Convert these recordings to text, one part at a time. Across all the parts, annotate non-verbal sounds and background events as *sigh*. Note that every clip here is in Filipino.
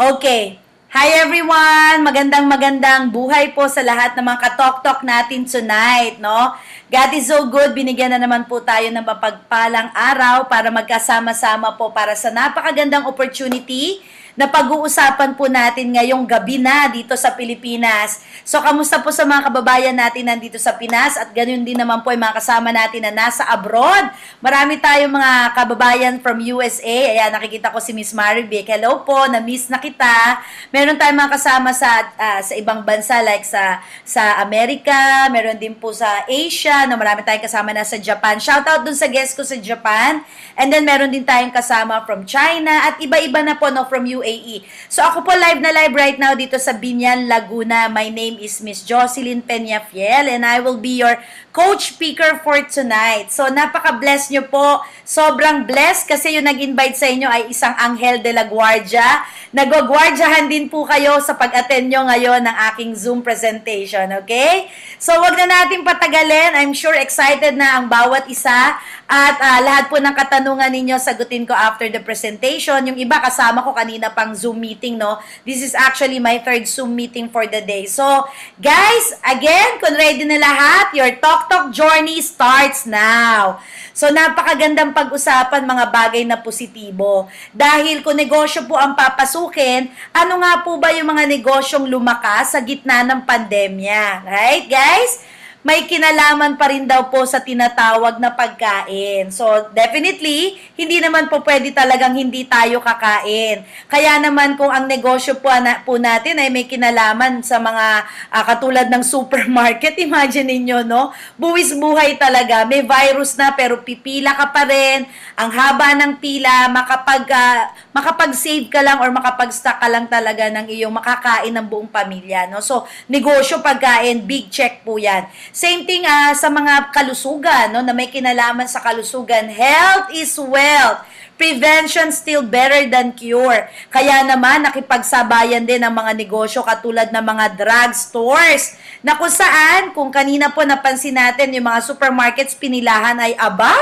Okay. Hi everyone! Magandang magandang buhay po sa lahat ng mga katok-tok natin tonight, no? God is so good. Binigyan na naman po tayo ng mapagpalang araw para magkasama-sama po para sa napakagandang opportunity na pag-uusapan po natin ngayong gabi na dito sa Pilipinas. So kamusta po sa mga kababayan natin nandito sa Pinas at ganoon din naman po ay mga kasama natin na nasa abroad. Marami tayong mga kababayan from USA. Ayan, nakikita ko si Miss Maribek. Hello po, na-miss na kita. Meron tayong mga kasama sa uh, sa ibang bansa like sa sa Amerika, meron din po sa Asia, na marami tayong kasama na sa Japan. Shoutout out dun sa guest ko sa Japan. And then meron din tayong kasama from China at iba-iba na po no from USA UAE. So ako po live na live right now dito sa Binyan, Laguna. My name is Miss Jocelyn Peña Fiel and I will be your coach speaker for tonight. So, napaka-bless nyo po. Sobrang blessed kasi yung nag-invite sa inyo ay isang Angel de la Guardia. Nagwagwardyahan din po kayo sa pag-attend nyo ngayon ng aking Zoom presentation, okay? So, wag na natin patagalin. I'm sure excited na ang bawat isa at uh, lahat po ng katanungan ninyo sagutin ko after the presentation. Yung iba kasama ko kanina pang Zoom meeting, no? This is actually my third Zoom meeting for the day. So, guys, again, kung ready na lahat, your talk TokTok journey starts now. So napakagandang pag-usapan mga bagay na positibo. Dahil kung negosyo po ang papasukin, ano nga po ba yung mga negosyong lumakas sa gitna ng pandemya? Right guys? may kinalaman pa rin daw po sa tinatawag na pagkain. So, definitely, hindi naman po pwede talagang hindi tayo kakain. Kaya naman kung ang negosyo po, na, po natin ay may kinalaman sa mga uh, katulad ng supermarket, *laughs* imagine niyo no? Buwis buhay talaga. May virus na pero pipila ka pa rin. Ang haba ng pila, makapag uh, makapag-save ka lang or makapag stack ka lang talaga ng iyong makakain ng buong pamilya. No? So, negosyo, pagkain, big check po yan. Same thing uh, sa mga kalusugan, no? na may kinalaman sa kalusugan. Health is wealth. Prevention still better than cure. Kaya naman, nakipagsabayan din ang mga negosyo katulad ng mga drugstores na kung saan, kung kanina po napansin natin, yung mga supermarkets pinilahan ay aba,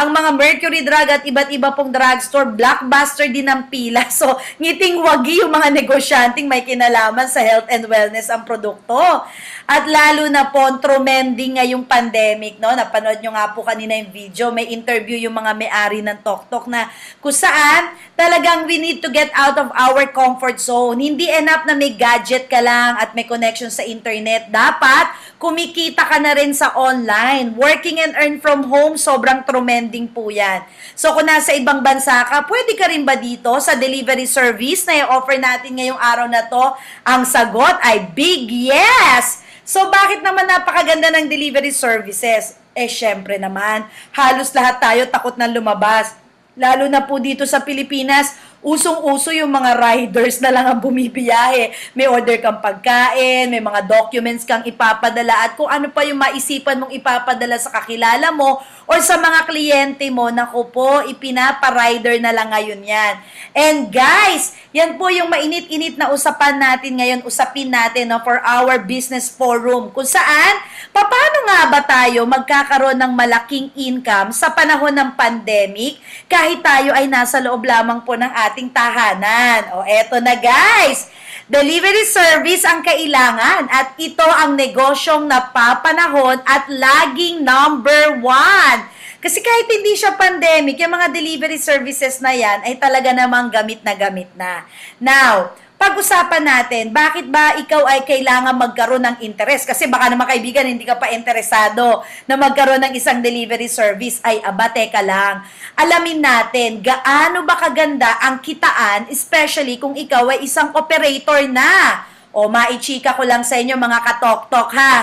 ang mga mercury drug at iba't iba pong drug store, blockbuster din ang pila. *laughs* So, ngiting wagi yung mga negosyanteng may kinalaman sa health and wellness ang produkto. At lalo na po, tremending ngayong pandemic, no? Napanood nyo nga po kanina yung video, may interview yung mga may-ari ng TokTok na kung saan, talagang we need to get out of our comfort zone. Hindi enough na may gadget ka lang at may connection sa internet. Dapat, kumikita ka na rin sa online. Working and earn from home, sobrang tremending po yan. So, kung nasa ibang bansa ka, pwede ka rin ba dito sa delivery service na i-offer natin ngayong araw na to? Ang sagot ay big yes! So, bakit naman napakaganda ng delivery services? Eh, syempre naman, halos lahat tayo takot na lumabas lalo na po dito sa Pilipinas usong-uso yung mga riders na lang ang bumibiyahe. May order kang pagkain, may mga documents kang ipapadala at kung ano pa yung maisipan mong ipapadala sa kakilala mo or sa mga kliyente mo, naku po, ipinaparider na lang ngayon yan. And guys, yan po yung mainit-init na usapan natin ngayon, usapin natin no, for our business forum kung saan, paano nga ba tayo magkakaroon ng malaking income sa panahon ng pandemic kahit tayo ay nasa loob lamang po ng ating ating tahanan. O eto na guys, delivery service ang kailangan at ito ang negosyong napapanahon at laging number one. Kasi kahit hindi siya pandemic, yung mga delivery services na yan ay talaga namang gamit na gamit na. Now, pag-usapan natin, bakit ba ikaw ay kailangan magkaroon ng interest? Kasi baka naman kaibigan, hindi ka pa interesado na magkaroon ng isang delivery service. Ay, aba, teka lang. Alamin natin, gaano ba kaganda ang kitaan, especially kung ikaw ay isang operator na. O, maichika ko lang sa inyo mga katoktok ha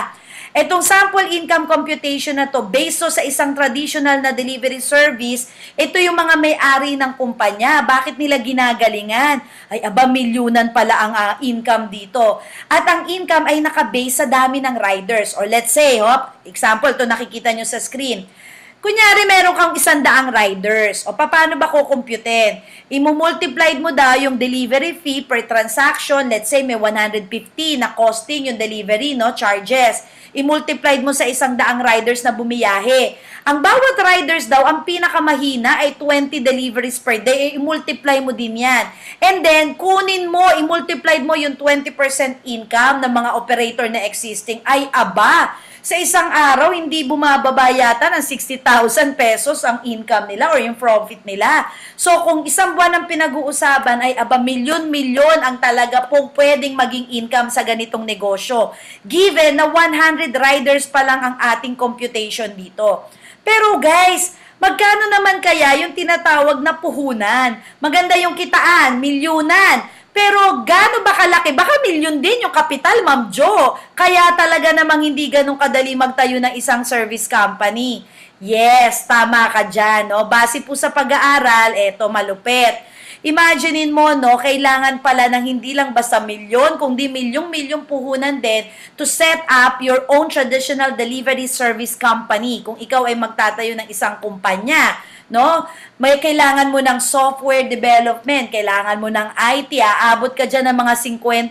Itong sample income computation na to, based sa isang traditional na delivery service, ito yung mga may-ari ng kumpanya. Bakit nila ginagalingan? Ay, aba, milyunan pala ang uh, income dito. At ang income ay nakabase sa dami ng riders. Or let's say, hop, example, to nakikita nyo sa screen. Kunyari, meron kang isang daang riders. O paano ba kukumputin? Imumultiplied mo daw yung delivery fee per transaction. Let's say may 150 na costing yung delivery, no? Charges i-multiplied mo sa isang daang riders na bumiyahe. Ang bawat riders daw, ang pinakamahina ay 20 deliveries per day. Eh, i-multiply mo din yan. And then, kunin mo, i-multiply mo yung 20% income ng mga operator na existing. Ay, aba! sa isang araw, hindi bumababa yata ng 60,000 pesos ang income nila or yung profit nila. So kung isang buwan ang pinag-uusapan ay aba milyon-milyon ang talaga pong pwedeng maging income sa ganitong negosyo. Given na 100 riders pa lang ang ating computation dito. Pero guys, magkano naman kaya yung tinatawag na puhunan? Maganda yung kitaan, milyunan. Pero gaano ba kalaki? Baka milyon din yung kapital, Ma'am Jo. Kaya talaga namang hindi ganun kadali magtayo ng isang service company. Yes, tama ka dyan. No? Base po sa pag-aaral, eto malupit. Imaginein mo, no, kailangan pala ng hindi lang basta milyon, kundi milyong-milyong puhunan din to set up your own traditional delivery service company kung ikaw ay magtatayo ng isang kumpanya no? May kailangan mo ng software development, kailangan mo ng IT, aabot ka dyan ng mga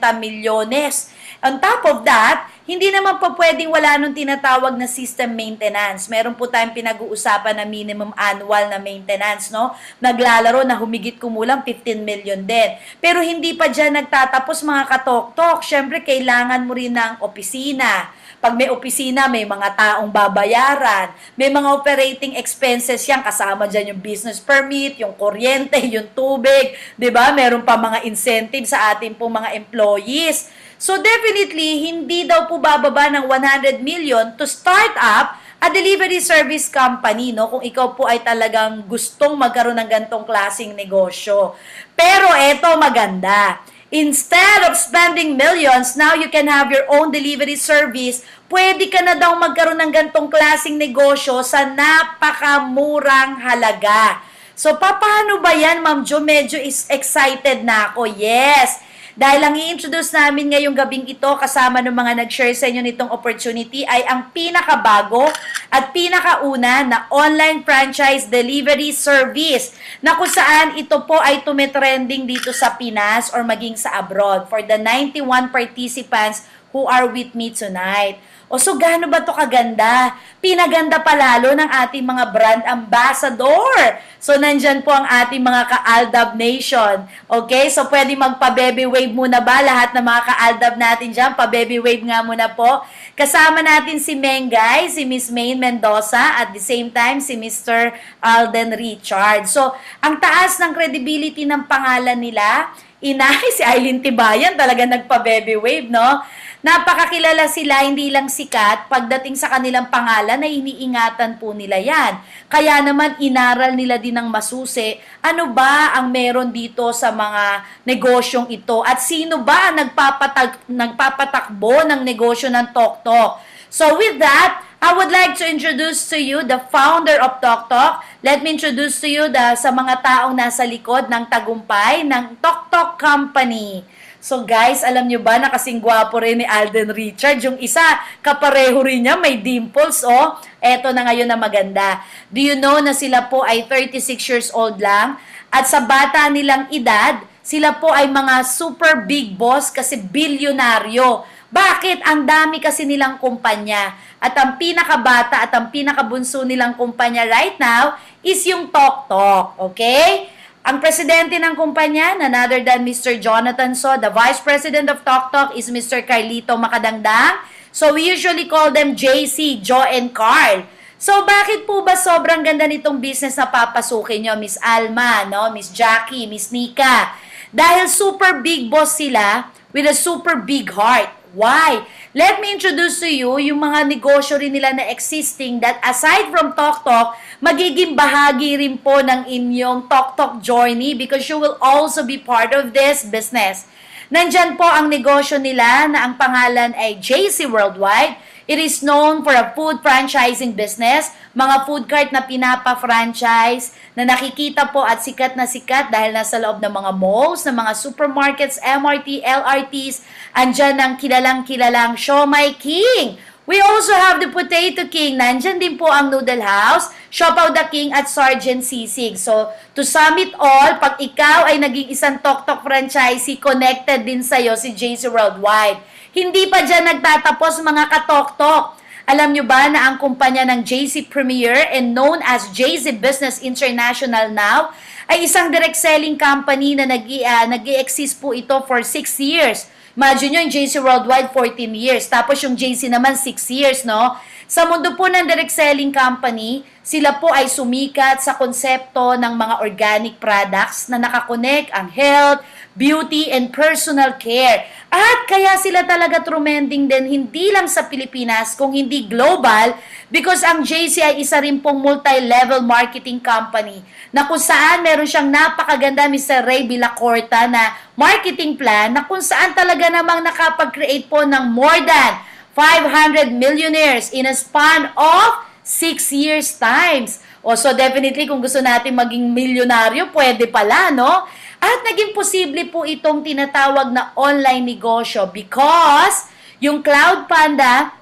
50 milyones. On top of that, hindi naman pa pwedeng wala nung tinatawag na system maintenance. Meron po tayong pinag-uusapan na minimum annual na maintenance, no? Naglalaro na humigit kumulang 15 million din. Pero hindi pa dyan nagtatapos mga katoktok. Siyempre, kailangan mo rin ng opisina pag may opisina, may mga taong babayaran, may mga operating expenses yan, kasama dyan yung business permit, yung kuryente, *laughs* yung tubig, di ba? Meron pa mga incentive sa ating pong mga employees. So definitely, hindi daw po bababa ng 100 million to start up a delivery service company, no? Kung ikaw po ay talagang gustong magkaroon ng gantong klasing negosyo. Pero eto maganda. Instead of spending millions, now you can have your own delivery service. Pwede ka na daw magkaroon ng gantong klasing negosyo sa napakamurang halaga. So, paano ba yan, Ma'am Jo? Medyo is excited na ako. Yes! Dahil ang i-introduce namin ngayong gabing ito kasama ng mga nag-share sa inyo nitong opportunity ay ang pinakabago at pinakauna na online franchise delivery service na kung saan ito po ay tumitrending dito sa Pinas or maging sa abroad for the 91 participants who are with me tonight. O so gaano ba to kaganda? Pinaganda pa lalo ng ating mga brand ambassador. So nandyan po ang ating mga ka-Aldab Nation. Okay? So pwede magpa-baby wave muna ba lahat ng mga ka-Aldab natin dyan? Pa-baby wave nga muna po. Kasama natin si Mengay, si Miss Maine Mendoza, at the same time si Mr. Alden Richard. So ang taas ng credibility ng pangalan nila, Inay, *laughs* si Eileen Tibayan talaga nagpa-baby wave, no? Napakakilala sila, hindi lang sikat. Pagdating sa kanilang pangalan, ay iniingatan po nila yan. Kaya naman, inaral nila din ng masuse, ano ba ang meron dito sa mga negosyong ito? At sino ba ang nagpapatag, nagpapatakbo ng negosyo ng TokTok? So with that, I would like to introduce to you the founder of TokTok. Let me introduce to you the, sa mga taong nasa likod ng tagumpay ng TokTok Company. So guys, alam nyo ba na kasing gwapo rin ni Alden Richard? Yung isa, kapareho rin niya, may dimples, oh. Eto na ngayon na maganda. Do you know na sila po ay 36 years old lang? At sa bata nilang edad, sila po ay mga super big boss kasi bilyonaryo. Bakit? Ang dami kasi nilang kumpanya. At ang pinakabata at ang pinakabunso nilang kumpanya right now is yung TokTok. Okay? Ang presidente ng kumpanya, none other than Mr. Jonathan So, the vice president of TokTok is Mr. Carlito Makadangdang. So, we usually call them JC, Joe and Carl. So, bakit po ba sobrang ganda nitong business na papasukin nyo, Miss Alma, no? Miss Jackie, Miss Nika? Dahil super big boss sila with a super big heart. Why? Let me introduce to you yung mga negosyo rin nila na existing that aside from TokTok, magiging bahagi rin po ng inyong TokTok journey because you will also be part of this business. Nandyan po ang negosyo nila na ang pangalan ay JC Worldwide It is known for a food franchising business, mga food cart na pinapa-franchise na nakikita po at sikat na sikat dahil nasa loob ng mga malls, ng mga supermarkets, MRT, LRTs, andyan ang kilalang-kilalang Shomai King. We also have the Potato King. Nandyan din po ang Noodle House, Shopaw the King at Sergeant Sisig. So, to sum it all, pag ikaw ay naging isang Tok Tok franchisee, connected din sa'yo si JC Worldwide. Hindi pa dyan nagtatapos mga katoktok. Alam nyo ba na ang kumpanya ng JC Premier and known as JC Business International now ay isang direct selling company na nag uh, ah, nag-exist po ito for 6 years. Imagine nyo yung JC Worldwide 14 years, tapos yung JC naman 6 years, no? Sa mundo po ng direct selling company, sila po ay sumikat sa konsepto ng mga organic products na nakakonek ang health, beauty and personal care. At kaya sila talaga trumending din hindi lang sa Pilipinas kung hindi global because ang JC ay isa rin pong multi-level marketing company na kung saan meron siyang napakaganda Mr. Ray Villacorta na marketing plan na kung saan talaga namang nakapag-create po ng more than 500 millionaires in a span of 6 years times. O, so definitely kung gusto natin maging milyonaryo, pwede pala, no? At naging posible po itong tinatawag na online negosyo because yung Cloud Panda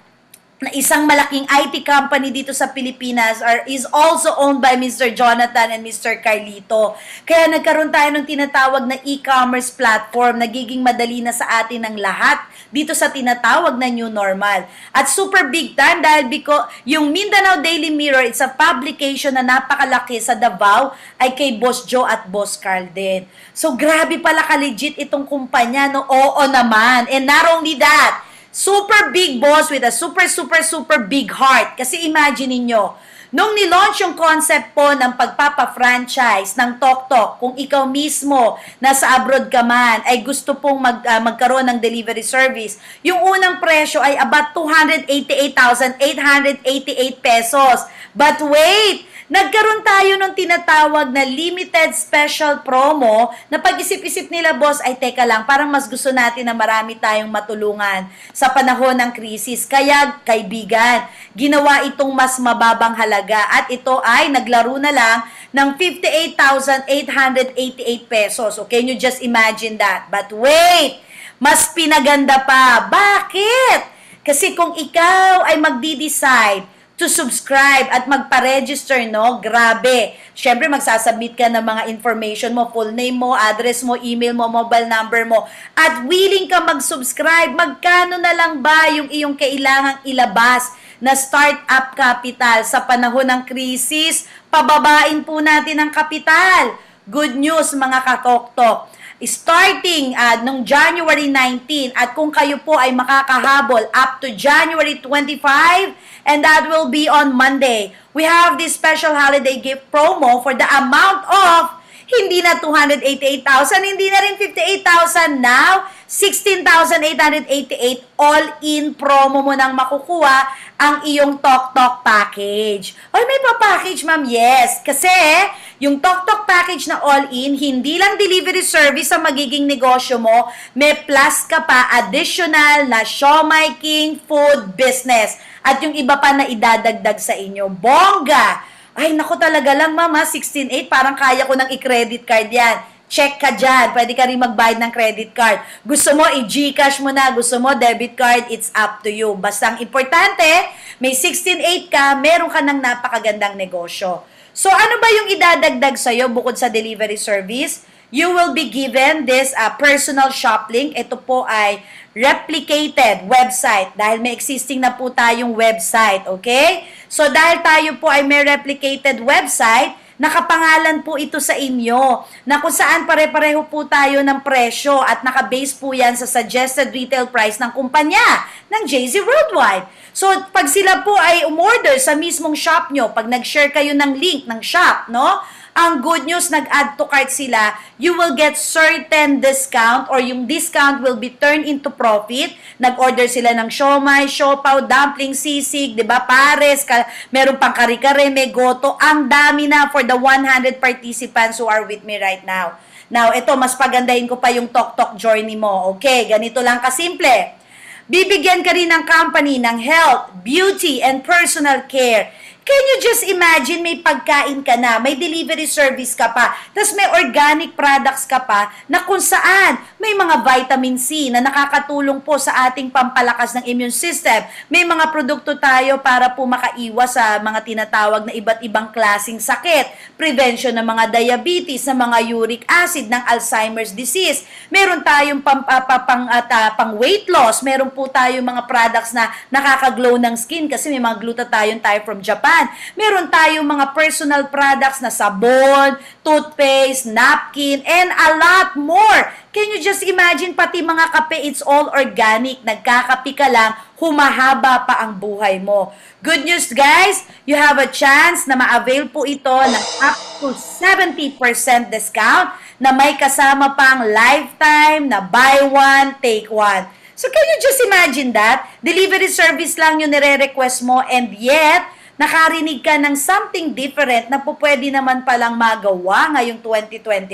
na isang malaking IT company dito sa Pilipinas are, is also owned by Mr. Jonathan and Mr. Carlito. Kaya nagkaroon tayo ng tinatawag na e-commerce platform. Nagiging madali na sa atin ang lahat dito sa tinatawag na new normal. At super big time dahil biko, yung Mindanao Daily Mirror, it's a publication na napakalaki sa Davao ay kay Boss Joe at Boss Carl din. So grabe pala ka-legit itong kumpanya, no? Oo naman. And not only that, super big boss with a super, super, super big heart. Kasi imagine niyo Nung ni-launch yung concept po ng pagpapa-franchise ng TokTok, kung ikaw mismo nasa abroad ka man ay gusto pong mag, uh, magkaroon ng delivery service, yung unang presyo ay about 288,888 pesos. But wait, nagkaroon tayo ng tinatawag na limited special promo na pag-isip-isip nila, boss, ay teka lang, parang mas gusto natin na marami tayong matulungan sa panahon ng krisis. Kaya, kaibigan, ginawa itong mas mababang halaga at ito ay naglaro na lang ng 58,888 pesos. So, can you just imagine that? But wait! Mas pinaganda pa. Bakit? Kasi kung ikaw ay magdi-decide to subscribe at magpa-register, no? Grabe. Siyempre, magsasubmit ka ng mga information mo, full name mo, address mo, email mo, mobile number mo. At willing ka mag-subscribe, magkano na lang ba yung iyong kailangang ilabas na start-up capital sa panahon ng krisis? Pababain po natin ang kapital. Good news mga kakoktok starting uh, nung January 19 at kung kayo po ay makakahabol up to January 25 and that will be on Monday. We have this special holiday gift promo for the amount of hindi na 288,000, hindi na rin 58,000 now. 16,888 all-in promo mo nang makukuha ang iyong Tok Tok package. Oy, may pa package, ma'am. Yes, kasi yung Tok Tok package na all-in, hindi lang delivery service ang magiging negosyo mo, may plus ka pa additional na Shomai King food business at yung iba pa na idadagdag sa inyo. Bongga! Ay, nako talaga lang, mama, 16.8, parang kaya ko ng i-credit card yan check ka dyan. Pwede ka rin magbayad ng credit card. Gusto mo, i-Gcash mo na. Gusto mo, debit card, it's up to you. Basta ang importante, may 16.8 ka, meron ka ng napakagandang negosyo. So, ano ba yung idadagdag sa'yo bukod sa delivery service? You will be given this uh, personal shop link. Ito po ay replicated website dahil may existing na po tayong website, okay? So, dahil tayo po ay may replicated website, Nakapangalan po ito sa inyo na kung saan pare-pareho po tayo ng presyo at nakabase po yan sa suggested retail price ng kumpanya ng JZ Worldwide. So, pag sila po ay umorder sa mismong shop nyo, pag nag-share kayo ng link ng shop, no? Ang good news, nag-add to cart sila, you will get certain discount or yung discount will be turned into profit. Nag-order sila ng siomay, siopaw, dumpling, sisig, di ba? Pares, ka, meron pang kare-kare, may goto. Ang dami na for the 100 participants who are with me right now. Now, ito, mas pagandahin ko pa yung talk-talk journey mo. Okay, ganito lang kasimple. Bibigyan ka rin ng company ng health, beauty, and personal care. Can you just imagine may pagkain ka na, may delivery service ka pa, tapos may organic products ka pa na kung saan may mga vitamin C na nakakatulong po sa ating pampalakas ng immune system. May mga produkto tayo para po makaiwas sa mga tinatawag na iba't ibang klasing sakit, prevention ng mga diabetes, ng mga uric acid, ng Alzheimer's disease. Meron tayong pang, uh, pang, at, uh, pang weight loss, meron po tayong mga products na nakakaglow ng skin kasi may mga glutathione tayo from Japan yan. Meron tayong mga personal products na sabon, toothpaste, napkin, and a lot more. Can you just imagine pati mga kape, it's all organic. Nagkakape ka lang, humahaba pa ang buhay mo. Good news guys, you have a chance na ma-avail po ito ng up to 70% discount na may kasama pang lifetime na buy one, take one. So can you just imagine that? Delivery service lang yung nire-request mo and yet, nakarinig ka ng something different na po pwede naman palang magawa ngayong 2021.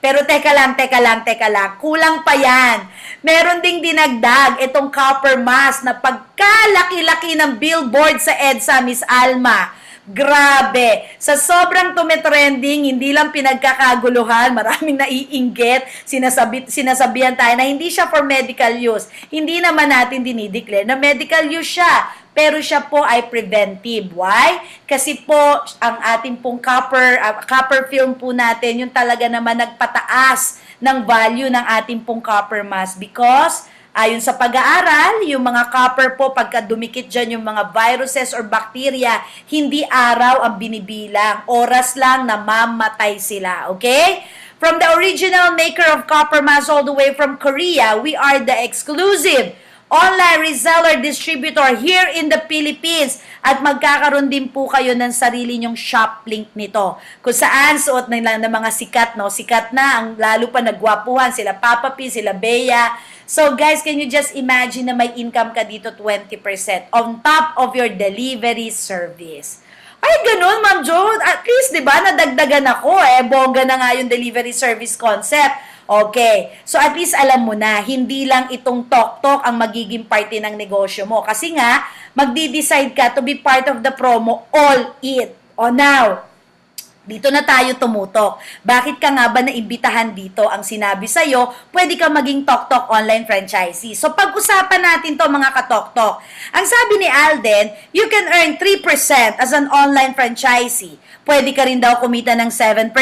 Pero teka lang, teka lang, teka lang, kulang pa yan. Meron ding dinagdag itong copper mask na pagkalaki-laki ng billboard sa EDSA, Miss Alma Grabe! Sa sobrang tumetrending, hindi lang pinagkakaguluhan, maraming naiinggit, sinasabi, sinasabihan tayo na hindi siya for medical use. Hindi naman natin dinideclare na medical use siya. Pero siya po ay preventive. Why? Kasi po, ang ating pong copper, uh, copper film po natin, yung talaga naman nagpataas ng value ng ating pong copper mass because Ayon sa pag-aaral, yung mga copper po, pagka dumikit dyan yung mga viruses or bacteria, hindi araw ang binibilang. Oras lang na mamatay sila. Okay? From the original maker of copper mass all the way from Korea, we are the exclusive online reseller distributor here in the Philippines at magkakaroon din po kayo ng sarili nyong shop link nito. Kung saan suot na lang ng mga sikat, no? Sikat na, ang lalo pa nagwapuhan sila Papa P, sila Bea, So guys, can you just imagine na may income ka dito 20% on top of your delivery service? Ay, ganun, Ma'am Jo. At least, di ba, nadagdagan ako eh. Bongga na nga yung delivery service concept. Okay. So at least alam mo na, hindi lang itong talk-talk ang magiging parte ng negosyo mo. Kasi nga, magdi-decide ka to be part of the promo all it. O now, dito na tayo tumutok. Bakit ka nga ba naimbitahan dito ang sinabi sa'yo, pwede ka maging TokTok online franchisee. So pag-usapan natin to mga katoktok. Ang sabi ni Alden, you can earn 3% as an online franchisee. Pwede ka rin daw kumita ng 7%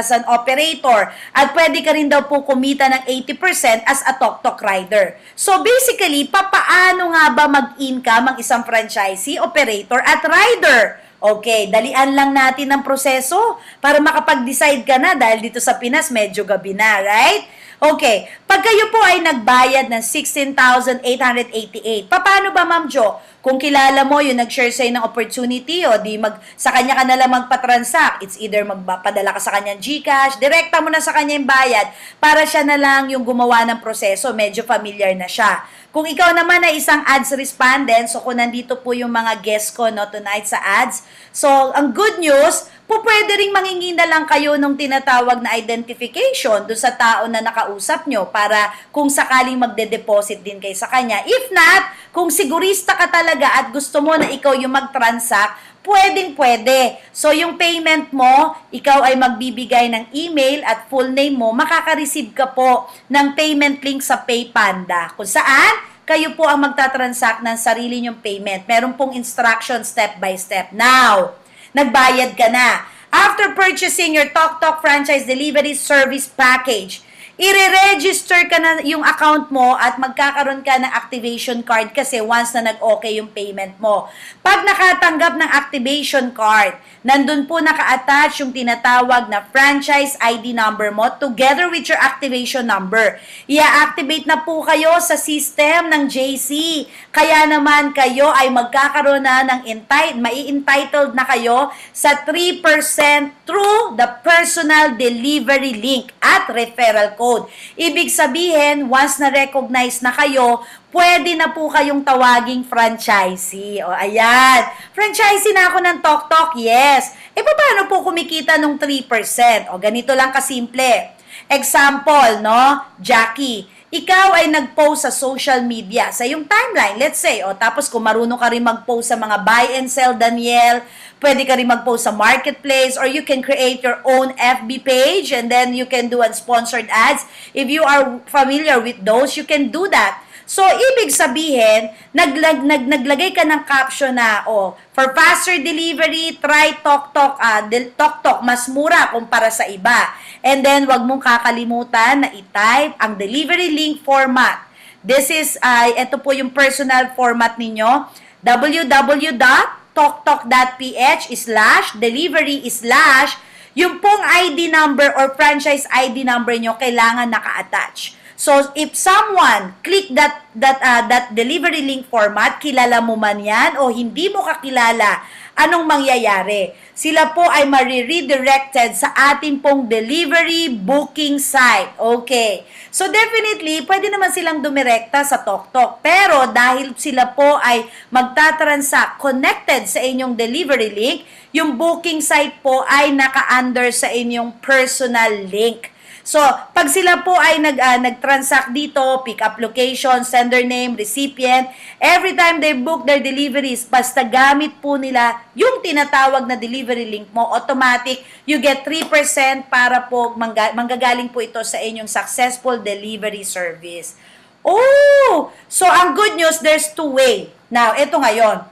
as an operator. At pwede ka rin daw po kumita ng 80% as a TokTok rider. So basically, papaano nga ba mag-income ang isang franchisee, operator at rider? Okay, dalian lang natin ang proseso para makapag-decide ka na dahil dito sa Pinas medyo gabi na, right? Okay, pag kayo po ay nagbayad ng 16,888, paano ba Ma'am Jo? Kung kilala mo yung nag-share sa'yo ng opportunity o di mag, sa kanya ka nalang magpa-transact, it's either magpadala ka sa kanyang Gcash, direkta mo na sa kanya yung bayad para siya na lang yung gumawa ng proseso, medyo familiar na siya. Kung ikaw naman ay isang ads respondent, so kung nandito po yung mga guests ko no, tonight sa ads, so ang good news, o pwede rin mangingi na lang kayo nung tinatawag na identification do sa tao na nakausap nyo para kung sakaling magde-deposit din kay sa kanya. If not, kung sigurista ka talaga at gusto mo na ikaw yung mag-transact, pwedeng pwede. So, yung payment mo, ikaw ay magbibigay ng email at full name mo, makaka-receive ka po ng payment link sa PayPanda. Kung saan, kayo po ang magta-transact ng sarili nyong payment. Meron pong instruction step by step. Now, nagbayad ka na. After purchasing your TokTok Franchise Delivery Service Package, i-register ka na yung account mo at magkakaroon ka ng activation card kasi once na nag-okay yung payment mo. Pag nakatanggap ng activation card, nandun po naka-attach yung tinatawag na franchise ID number mo together with your activation number. I-activate na po kayo sa system ng JC. Kaya naman kayo ay magkakaroon na ng entitled, mai-entitled na kayo sa 3% through the personal delivery link at referral code code. Ibig sabihin, once na-recognize na kayo, pwede na po kayong tawaging franchisee. O, ayan. Franchisee na ako ng Tok Tok, yes. E paano po kumikita ng 3%? O, ganito lang kasimple. Example, no? Jackie, ikaw ay nag-post sa social media, sa yung timeline, let's say, o tapos kung marunong ka rin mag-post sa mga buy and sell, Daniel, pwede ka rin mag-post sa marketplace, or you can create your own FB page, and then you can do unsponsored ads. If you are familiar with those, you can do that. So, ibig sabihin, naglag, nag, naglagay ka ng caption na, oh, for faster delivery, try TokTok, Ah, del, TokTok, mas mura kumpara sa iba. And then, wag mong kakalimutan na i-type ang delivery link format. This is, uh, ito po yung personal format ninyo, www.toktok.ph slash delivery slash yung pong ID number or franchise ID number nyo kailangan naka-attach. So if someone click that that uh, that delivery link format, kilala mo man 'yan o hindi mo kakilala, anong mangyayari? Sila po ay ma-redirected sa ating pong delivery booking site. Okay. So definitely, pwede naman silang dumirekta sa TokTok. Pero dahil sila po ay magtatransact connected sa inyong delivery link, yung booking site po ay naka-under sa inyong personal link. So, pag sila po ay nag, uh, nag-transact dito, pick up location, sender name, recipient, every time they book their deliveries, basta gamit po nila yung tinatawag na delivery link mo, automatic, you get 3% para po mangga- manggagaling po ito sa inyong successful delivery service. Oh! So, ang good news, there's two way. Now, ito ngayon,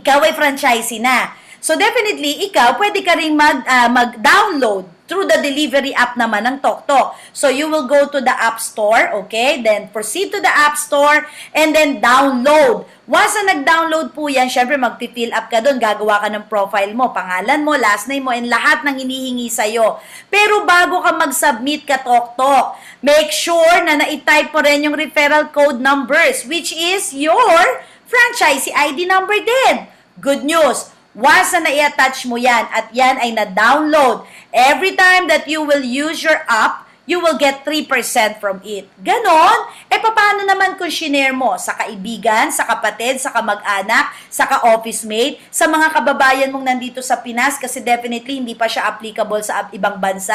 ikaw ay franchisee na. So, definitely, ikaw, pwede ka rin mag, uh, mag-download through the delivery app naman ng TokTok. So you will go to the App Store, okay? Then proceed to the App Store and then download. Once na nag-download po yan, syempre mag-fill up ka doon, gagawa ka ng profile mo, pangalan mo, last name mo, and lahat ng hinihingi sa'yo. Pero bago ka mag-submit ka TokTok, make sure na na-type mo rin yung referral code numbers, which is your franchisee ID number din. Good news! Once na i-attach mo yan at yan ay na-download Every time that you will use your app, you will get 3% from it. Ganon. E paano naman kung shinare mo sa kaibigan, sa kapatid, sa kamag-anak, sa ka-office mate, sa mga kababayan mong nandito sa Pinas kasi definitely hindi pa siya applicable sa ibang bansa.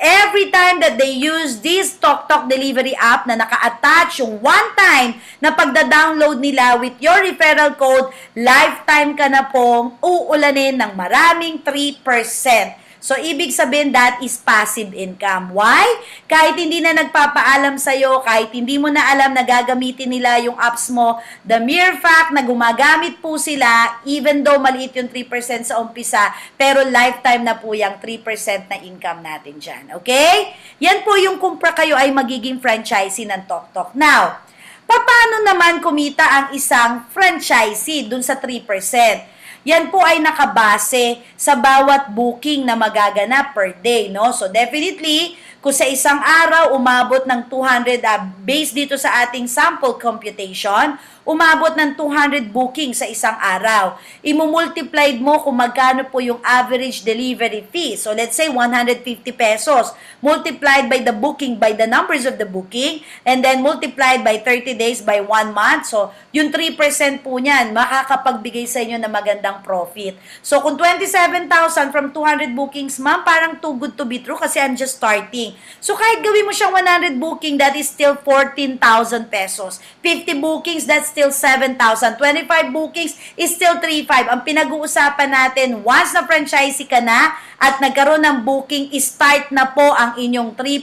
Every time that they use this TokTok delivery app na naka-attach yung one time na pagda-download nila with your referral code, lifetime ka na pong uulanin ng maraming 3%. So, ibig sabihin, that is passive income. Why? Kahit hindi na nagpapaalam sa'yo, kahit hindi mo na alam na gagamitin nila yung apps mo, the mere fact na gumagamit po sila, even though maliit yung 3% sa umpisa, pero lifetime na po yung 3% na income natin dyan. Okay? Yan po yung kung kayo ay magiging franchisee ng TokTok. Now, paano naman kumita ang isang franchisee dun sa 3%? Yan po ay nakabase sa bawat booking na magaganap per day, no? So definitely, kung sa isang araw umabot ng 200 uh, ah, based dito sa ating sample computation, umabot ng 200 bookings sa isang araw. Imumultiplied mo kung magkano po yung average delivery fee. So let's say 150 pesos multiplied by the booking by the numbers of the booking and then multiplied by 30 days by 1 month. So yung 3% po niyan makakapagbigay sa inyo ng magandang profit. So kung 27,000 from 200 bookings, ma'am, parang too good to be true kasi I'm just starting. So kahit gawin mo siyang 100 booking, that is still 14,000 pesos. 50 bookings, that's still 7,000. 25 bookings is still 3,500. Ang pinag-uusapan natin, once na franchisee ka na at nagkaroon ng booking, start na po ang inyong 3%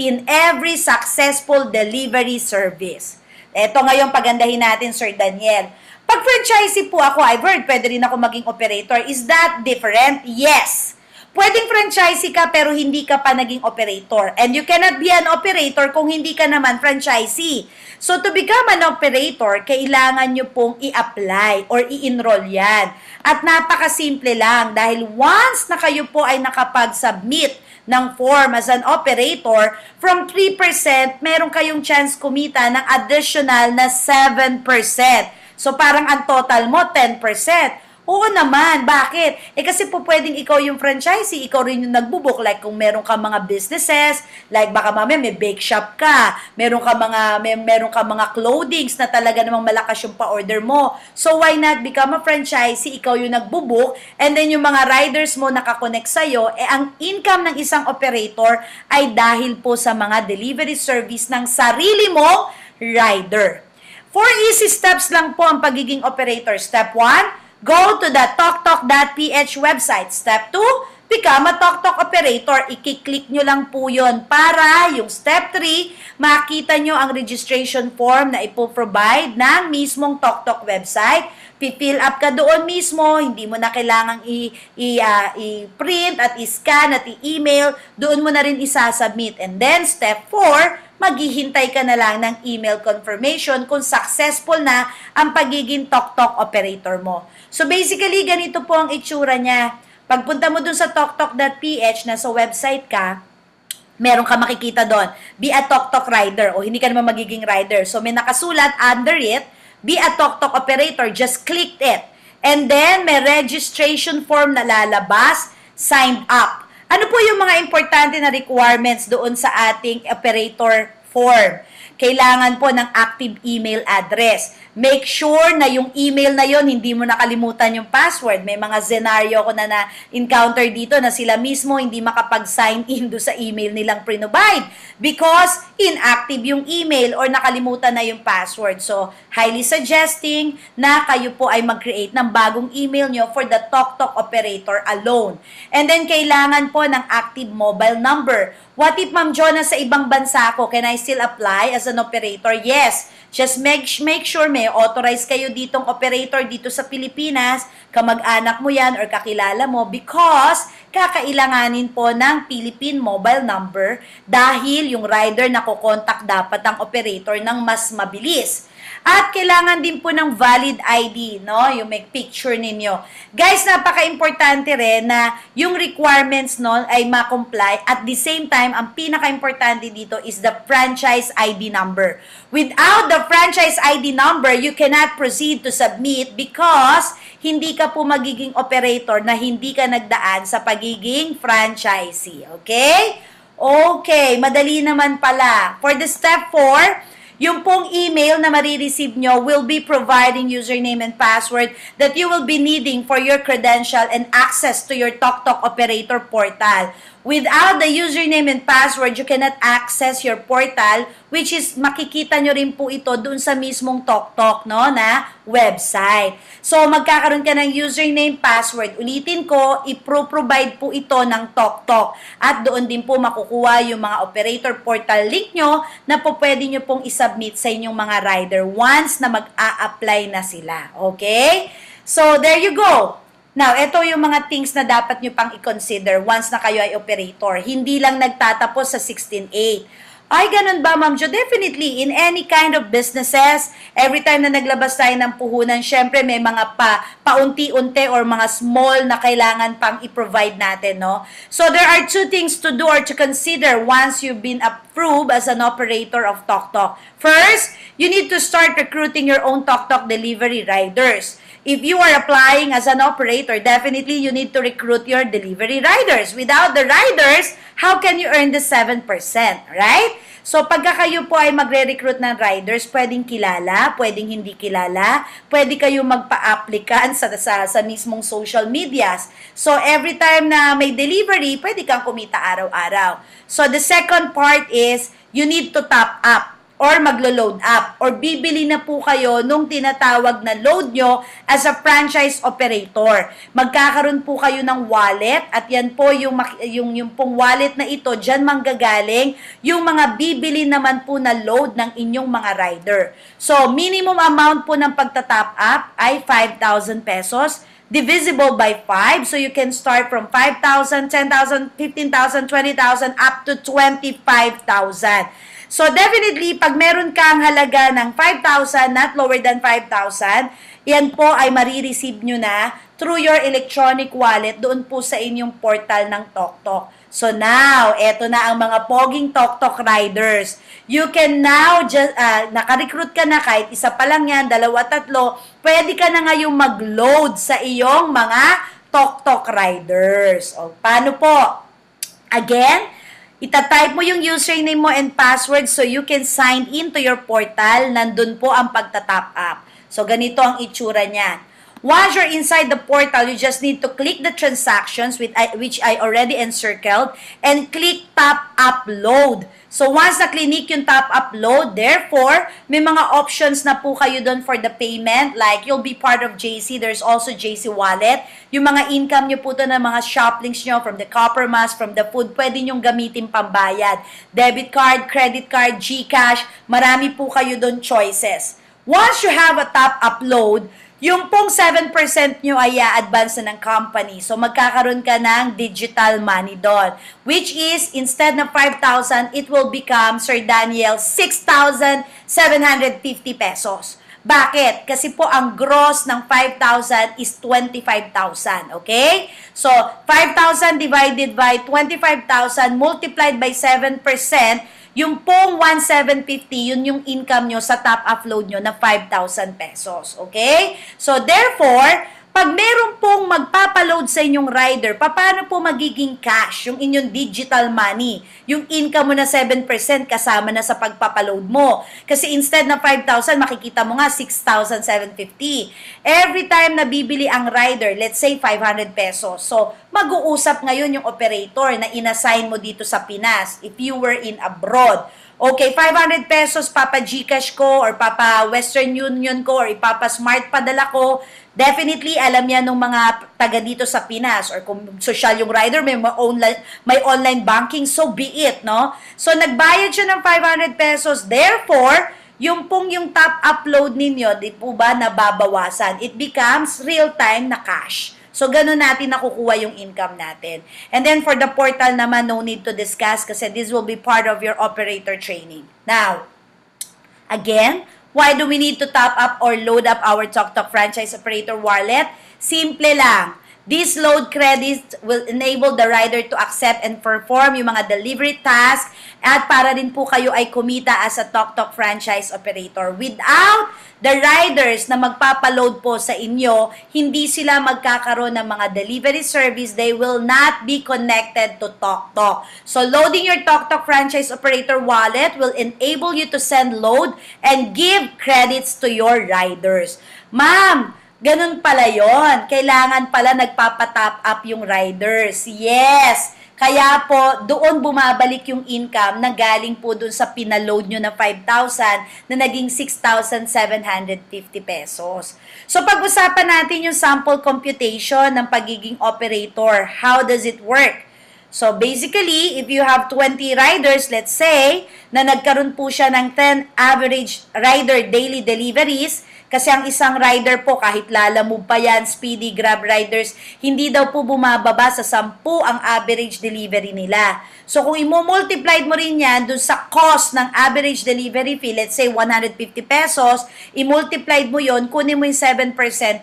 in every successful delivery service. Ito ngayon, pagandahin natin, Sir Daniel. Pag franchisee po ako, I've heard, pwede rin ako maging operator. Is that different? Yes pwedeng franchisee ka pero hindi ka pa naging operator. And you cannot be an operator kung hindi ka naman franchisee. So to become an operator, kailangan nyo pong i-apply or i-enroll yan. At napakasimple lang dahil once na kayo po ay nakapag-submit ng form as an operator, from 3%, meron kayong chance kumita ng additional na 7%. So parang ang total mo, 10%. Oo naman, bakit? Eh kasi po pwedeng ikaw yung franchisee, ikaw rin yung nagbubok. Like kung meron ka mga businesses, like baka mamaya may bake shop ka, meron ka mga, may, meron ka mga clothings na talaga namang malakas yung pa-order mo. So why not become a franchisee, ikaw yung nagbubok, and then yung mga riders mo nakakonect sa'yo, eh ang income ng isang operator ay dahil po sa mga delivery service ng sarili mo rider. Four easy steps lang po ang pagiging operator. Step 1, Go to the TalkTalk.ph website. Step 2, become a TalkTalk operator. I-click nyo lang po yun para yung step 3, makita nyo ang registration form na ipoprovide ng mismong TalkTalk website. Pifill up ka doon mismo, hindi mo na kailangang i- i- uh, ah, print at i-scan at i-email. Doon mo na rin isasubmit. And then, step 4, maghihintay ka na lang ng email confirmation kung successful na ang pagiging TokTok operator mo. So basically, ganito po ang itsura niya. Pagpunta mo dun sa toktok.ph na sa website ka, meron ka makikita doon, be a TokTok rider o hindi ka naman magiging rider. So may nakasulat under it, be a TokTok operator, just click it. And then may registration form na lalabas, sign up. Ano po yung mga importante na requirements doon sa ating operator form? kailangan po ng active email address. Make sure na yung email na yon hindi mo nakalimutan yung password. May mga scenario ko na na-encounter dito na sila mismo hindi makapag-sign *laughs* in do sa email nilang prinobide because inactive yung email or nakalimutan na yung password. So, highly suggesting na kayo po ay mag-create ng bagong email nyo for the -talk operator alone. And then, kailangan po ng active mobile number. What if, Ma'am Jonah, sa ibang bansa ko, can I still apply as a an operator. Yes, just make, make sure may authorize kayo ditong operator dito sa Pilipinas, kamag-anak mo yan or kakilala mo because kakailanganin po ng Philippine mobile number dahil yung rider na kukontak dapat ang operator ng mas mabilis. At kailangan din po ng valid ID, no? Yung may picture ninyo. Guys, napaka-importante rin na yung requirements no ay ma-comply. At the same time, ang pinaka-importante dito is the franchise ID number. Without the franchise ID number, you cannot proceed to submit because hindi ka po magiging operator na hindi ka nagdaan sa pagiging franchisee. Okay? Okay, madali naman pala. For the step 4, yung pong email na marireceive nyo will be providing username and password that you will be needing for your credential and access to your TokTok operator portal. Without the username and password, you cannot access your portal, which is makikita nyo rin po ito dun sa mismong TokTok, no, na website. So, magkakaroon ka ng username, password. Ulitin ko, ipro-provide po ito ng TokTok. At doon din po makukuha yung mga operator portal link nyo na po pwede nyo pong isubmit sa inyong mga rider once na mag-a-apply na sila. Okay? So, there you go. Now, ito yung mga things na dapat nyo pang i-consider once na kayo ay operator. Hindi lang nagtatapos sa 16.8. Ay, ganun ba, Ma'am Jo? Definitely, in any kind of businesses, every time na naglabas tayo ng puhunan, syempre may mga pa, paunti-unti or mga small na kailangan pang i-provide natin, no? So, there are two things to do or to consider once you've been approved as an operator of TokTok. First, you need to start recruiting your own TokTok delivery riders. If you are applying as an operator, definitely you need to recruit your delivery riders. Without the riders, how can you earn the 7%, right? So, pagka kayo po ay magre-recruit ng riders, pwedeng kilala, pwedeng hindi kilala, pwede kayo magpa-applicant sa, sa, sa mismong social medias. So, every time na may delivery, pwede kang kumita araw-araw. So, the second part is, you need to top up or maglo-load up or bibili na po kayo nung tinatawag na load nyo as a franchise operator. Magkakaroon po kayo ng wallet at yan po yung, yung, yung pong wallet na ito, dyan manggagaling yung mga bibili naman po na load ng inyong mga rider. So, minimum amount po ng pagtatap up ay 5,000 pesos divisible by 5. So you can start from 5,000, 10,000, 15,000, 20,000 up to 25,000. So definitely, pag meron kang halaga ng 5,000, not lower than 5,000, yan po ay marireceive nyo na through your electronic wallet doon po sa inyong portal ng TokTok. So now, eto na ang mga poging TokTok riders. You can now, just, uh, nakarecruit ka na kahit isa pa lang yan, dalawa, tatlo, pwede ka na ngayon mag-load sa iyong mga TokTok riders. O, paano po? Again, Itatype mo yung username mo and password so you can sign into your portal. Nandun po ang pagtatap up. So, ganito ang itsura niya. Once you're inside the portal, you just need to click the transactions with I, which I already encircled and click top upload. So once na-clinic yung top upload, therefore, may mga options na po kayo doon for the payment. Like, you'll be part of JC. There's also JC Wallet. Yung mga income nyo po to ng mga shop links nyo from the copper mask, from the food, pwede nyong gamitin pambayad. Debit card, credit card, GCash, marami po kayo doon choices. Once you have a top upload, yung pong 7% nyo ay advance na ng company. So, magkakaroon ka ng digital money doon. Which is, instead ng 5,000, it will become, Sir Daniel, 6,750 pesos. Bakit? Kasi po ang gross ng 5,000 is 25,000. Okay? So, 5,000 divided by 25,000 multiplied by 7%, yung pong 1,750, yun yung income nyo sa top up load nyo na 5,000 pesos. Okay? So, therefore, pag meron pong magpapaload sa inyong rider, paano po magiging cash yung inyong digital money? Yung income mo na 7% kasama na sa pagpapaload mo. Kasi instead na 5,000, makikita mo nga 6,750. Every time na bibili ang rider, let's say 500 pesos. So, mag-uusap ngayon yung operator na inassign mo dito sa Pinas if you were in abroad. Okay, 500 pesos papa Gcash ko or papa Western Union ko or ipapa Smart padala ko Definitely, alam niya nung mga taga dito sa Pinas or kung social yung rider, may online, may online banking, so be it, no? So, nagbayad siya ng 500 pesos. Therefore, yung pong yung top upload ninyo, di po ba nababawasan? It becomes real-time na cash. So, ganun natin nakukuha yung income natin. And then, for the portal naman, no need to discuss kasi this will be part of your operator training. Now, again, Why do we need to top up or load up our TokTok franchise operator wallet? Simple lang These load credits will enable the rider to accept and perform yung mga delivery task at para rin po kayo ay kumita as a TokTok franchise operator. Without the riders na magpapaload po sa inyo, hindi sila magkakaroon ng mga delivery service. They will not be connected to TokTok. So loading your TokTok franchise operator wallet will enable you to send load and give credits to your riders. Ma'am, Ganun pala yon. Kailangan pala nagpapatop up yung riders. Yes! Kaya po, doon bumabalik yung income na galing po doon sa pinaload nyo na 5,000 na naging 6,750 pesos. So, pag-usapan natin yung sample computation ng pagiging operator. How does it work? So basically, if you have 20 riders, let's say, na nagkaroon po siya ng 10 average rider daily deliveries, kasi ang isang rider po, kahit lalamove pa yan, speedy grab riders, hindi daw po bumababa sa 10 ang average delivery nila. So kung i-multiply mo rin yan dun sa cost ng average delivery fee, let's say 150 pesos, i-multiply mo yon kunin mo yung 7%,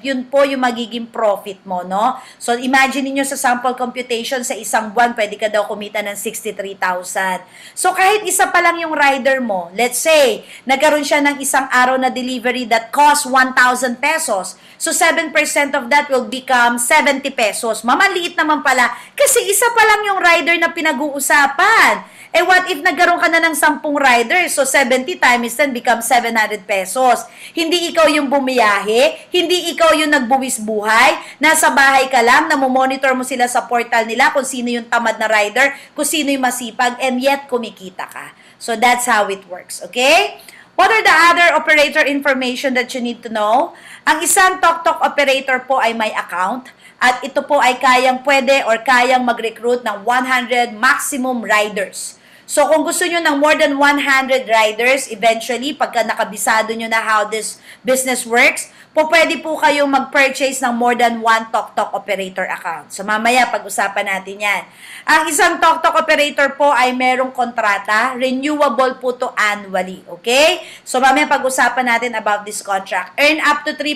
yun po yung magiging profit mo, no? So imagine niyo sa sample computation, sa isang buwan, pwede ka daw kumita ng 63,000. So kahit isa pa lang yung rider mo, let's say, nagkaroon siya ng isang araw na delivery that cost cost 1,000 pesos. So 7% of that will become 70 pesos. Mamaliit naman pala kasi isa pa lang yung rider na pinag-uusapan. Eh what if nagkaroon ka na ng 10 rider? So 70 times 10 become 700 pesos. Hindi ikaw yung bumiyahe, hindi ikaw yung nagbuwis buhay, nasa bahay ka lang, namomonitor mo sila sa portal nila kung sino yung tamad na rider, kung sino yung masipag, and yet kumikita ka. So that's how it works, okay? What are the other operator information that you need to know? Ang isang TokTok operator po ay may account at ito po ay kayang pwede or kayang mag-recruit ng 100 maximum riders. So kung gusto nyo ng more than 100 riders, eventually, pagka nakabisado nyo na how this business works, po pwede po kayong mag-purchase ng more than one TokTok operator account. So mamaya pag-usapan natin yan. Ang isang TokTok operator po ay merong kontrata, renewable po to annually, okay? So mamaya pag-usapan natin about this contract. Earn up to 3%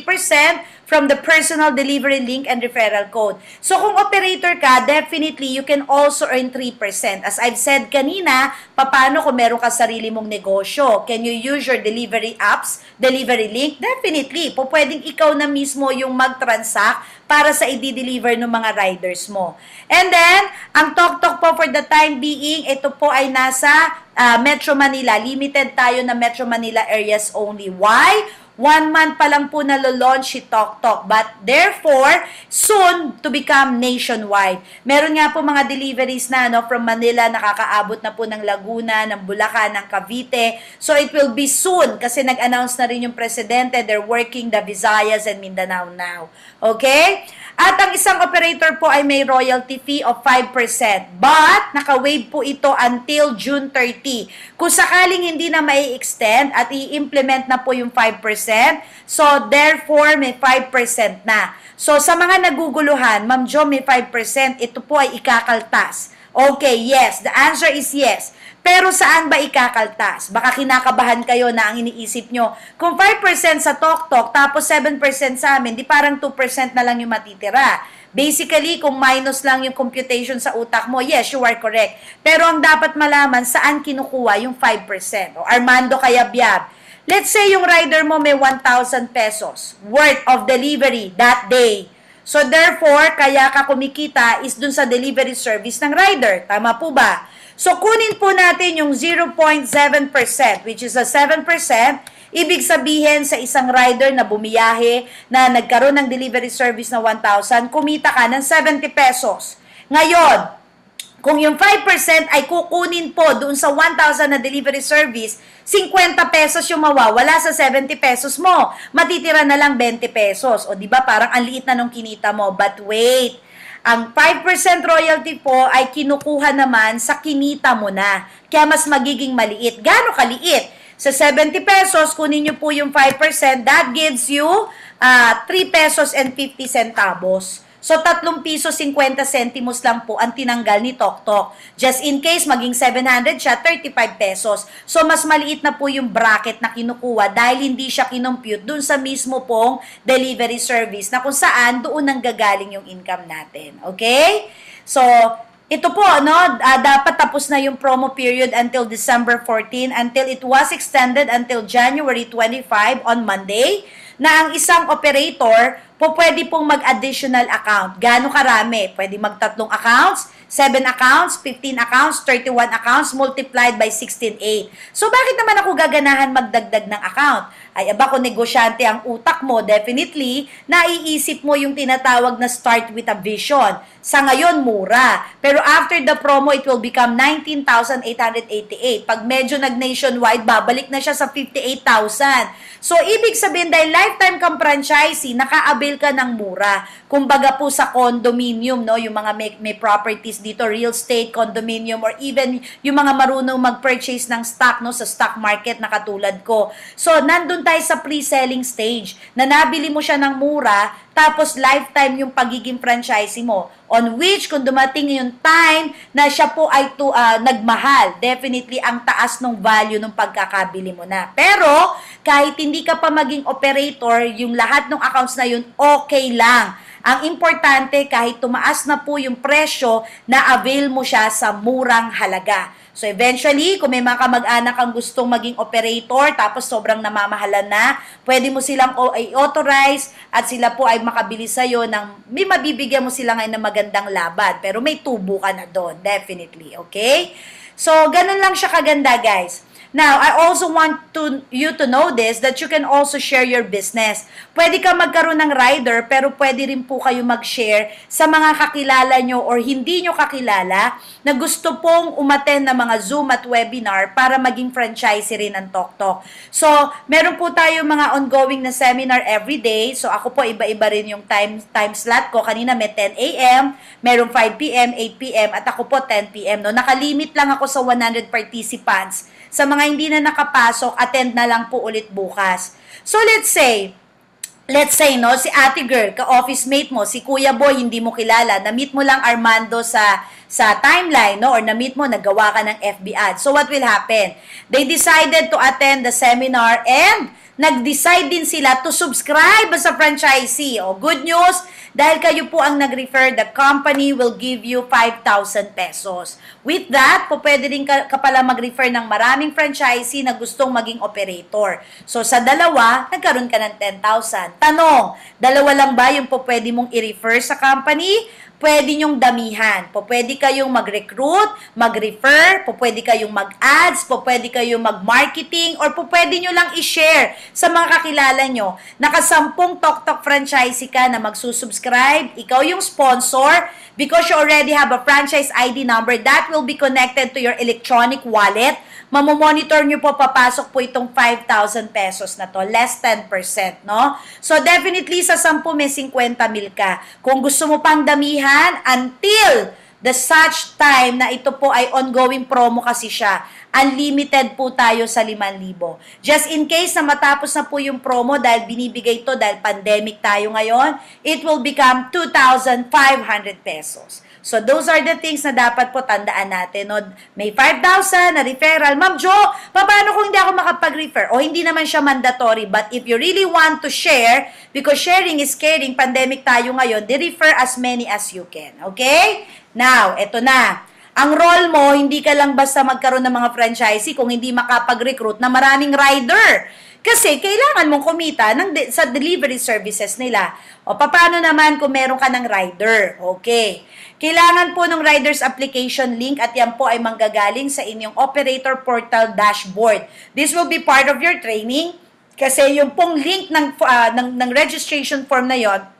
from the personal delivery link and referral code. So kung operator ka, definitely you can also earn 3%. As I've said kanina, paano kung meron ka sarili mong negosyo? Can you use your delivery apps, delivery link? Definitely. Po pwedeng ikaw na mismo yung mag-transact para sa i-deliver ng mga riders mo. And then, ang TokTok po for the time being, ito po ay nasa uh, Metro Manila. Limited tayo na Metro Manila areas only. Why? One month pa lang po nalolaunch si TokTok. But therefore, soon to become nationwide. Meron nga po mga deliveries na no, from Manila, nakakaabot na po ng Laguna, ng Bulacan, ng Cavite. So it will be soon kasi nag-announce na rin yung presidente. They're working the Visayas and Mindanao now. Okay? At ang isang operator po ay may royalty fee of 5%. But, naka-waive po ito until June 30. Kung sakaling hindi na mai-extend at i-implement na po yung 5%, so therefore may 5% na. So, sa mga naguguluhan, Ma'am Jo, may 5%, ito po ay ikakaltas. Okay, yes. The answer is yes. Pero saan ba ikakaltas? Baka kinakabahan kayo na ang iniisip nyo. Kung 5% sa TokTok, tapos 7% sa amin, di parang 2% na lang yung matitira. Basically, kung minus lang yung computation sa utak mo, yes, you are correct. Pero ang dapat malaman, saan kinukuha yung 5%? O Armando Kayabyab. Let's say yung rider mo may 1,000 pesos worth of delivery that day So therefore, kaya ka kumikita is dun sa delivery service ng rider. Tama po ba? So kunin po natin yung 0.7% which is a 7%. Ibig sabihin sa isang rider na bumiyahe na nagkaroon ng delivery service na 1,000, kumita ka ng 70 pesos. Ngayon, kung yung 5% ay kukunin po doon sa 1,000 na delivery service, 50 pesos yung mawawala sa 70 pesos mo. Matitira na lang 20 pesos. O di ba parang ang liit na nung kinita mo. But wait, ang 5% royalty po ay kinukuha naman sa kinita mo na. Kaya mas magiging maliit. Gaano kaliit? Sa 70 pesos, kunin nyo po yung 5%. That gives you uh, ah, 3 pesos and 50 centavos. So 3 piso 50 centimos lang po ang tinanggal ni TokTok. Just in case maging 700 siya, 35 pesos. So mas maliit na po yung bracket na kinukuha dahil hindi siya kinompute dun sa mismo pong delivery service na kung saan doon ang gagaling yung income natin. Okay? So, ito po, no, uh, ah, dapat tapos na yung promo period until December 14 until it was extended until January 25 on Monday na ang isang operator po pwede pong mag-additional account. Gano'ng karami? Pwede magtatlong accounts, 7 accounts, 15 accounts, 31 accounts multiplied by 16.8. So bakit naman ako gaganahan magdagdag ng account? ay aba ko negosyante ang utak mo, definitely, naiisip mo yung tinatawag na start with a vision. Sa ngayon, mura. Pero after the promo, it will become 19,888. Pag medyo nag-nationwide, babalik na siya sa 58,000. So, ibig sabihin, dahil lifetime kang franchisee, naka-avail ka ng mura. Kumbaga po sa condominium, no? yung mga may, may properties dito, real estate, condominium, or even yung mga marunong mag-purchase ng stock no? sa stock market na katulad ko. So, nandun tayo sa pre-selling stage na nabili mo siya ng mura tapos lifetime yung pagiging franchisee mo. On which, kung dumating yung time na siya po ay to, uh, ah, nagmahal, definitely ang taas ng value ng pagkakabili mo na. Pero, kahit hindi ka pa maging operator, yung lahat ng accounts na yun, okay lang. Ang importante, kahit tumaas na po yung presyo, na avail mo siya sa murang halaga. So eventually, kung may mga kamag-anak ang gustong maging operator tapos sobrang namamahalan na, pwede mo silang i-authorize at sila po ay makabili sa'yo ng may mabibigyan mo sila ngayon ng magandang laban. pero may tubo ka na doon, definitely, okay? So, ganun lang siya kaganda guys. Now, I also want to, you to know this that you can also share your business. Pwede ka magkaroon ng rider pero pwede rin po kayo mag-share sa mga kakilala nyo or hindi nyo kakilala na gusto pong umaten ng mga Zoom at webinar para maging franchisee rin ng TokTok. So, meron po tayo mga ongoing na seminar every day. So, ako po iba-iba rin yung time, time slot ko. Kanina may 10 a.m., merong 5 p.m., 8 p.m., at ako po 10 p.m. No? Nakalimit lang ako sa 100 participants sa mga hindi na nakapasok, attend na lang po ulit bukas. So let's say, let's say, no, si ate girl, ka-office mate mo, si kuya boy, hindi mo kilala, na-meet mo lang Armando sa sa timeline, no, or na-meet mo, nagawa ka ng FB ad. So what will happen? They decided to attend the seminar and nag-decide din sila to subscribe sa franchisee. O, oh, good news, dahil kayo po ang nag-refer, the company will give you 5,000 pesos. With that, po pwede rin ka, ka pala mag-refer ng maraming franchisee na gustong maging operator. So, sa dalawa, nagkaroon ka ng 10,000. Tanong, dalawa lang ba yung po pwede mong i-refer sa company? pwede nyong damihan. Po pwede kayong mag-recruit, mag-refer, po pwede kayong mag-ads, po pwede kayong mag-marketing, or po pwede nyo lang i-share sa mga kakilala nyo. Nakasampung Tok Tok franchisee ka na magsusubscribe, ikaw yung sponsor, because you already have a franchise ID number that will be connected to your electronic wallet mamomonitor nyo po papasok po itong 5,000 pesos na to, less 10%, no? So definitely sa 10 may 50 mil ka. Kung gusto mo pang damihan, until the such time na ito po ay ongoing promo kasi siya. Unlimited po tayo sa 5,000. Just in case na matapos na po yung promo dahil binibigay to dahil pandemic tayo ngayon, it will become 2,500 pesos. So those are the things na dapat po tandaan natin. No? May 5,000 na referral. Ma'am Jo, paano kung hindi ako makapag-refer? O hindi naman siya mandatory, but if you really want to share, because sharing is caring, pandemic tayo ngayon, de-refer as many as you can. Okay? Now, eto na. Ang role mo, hindi ka lang basta magkaroon ng mga franchisee kung hindi makapag-recruit na maraming rider. Kasi kailangan mong kumita ng de- sa delivery services nila. O paano naman kung meron ka ng rider? Okay. Kailangan po ng rider's application link at yan po ay manggagaling sa inyong operator portal dashboard. This will be part of your training kasi yung pong link ng, uh, ng, ng registration form na yon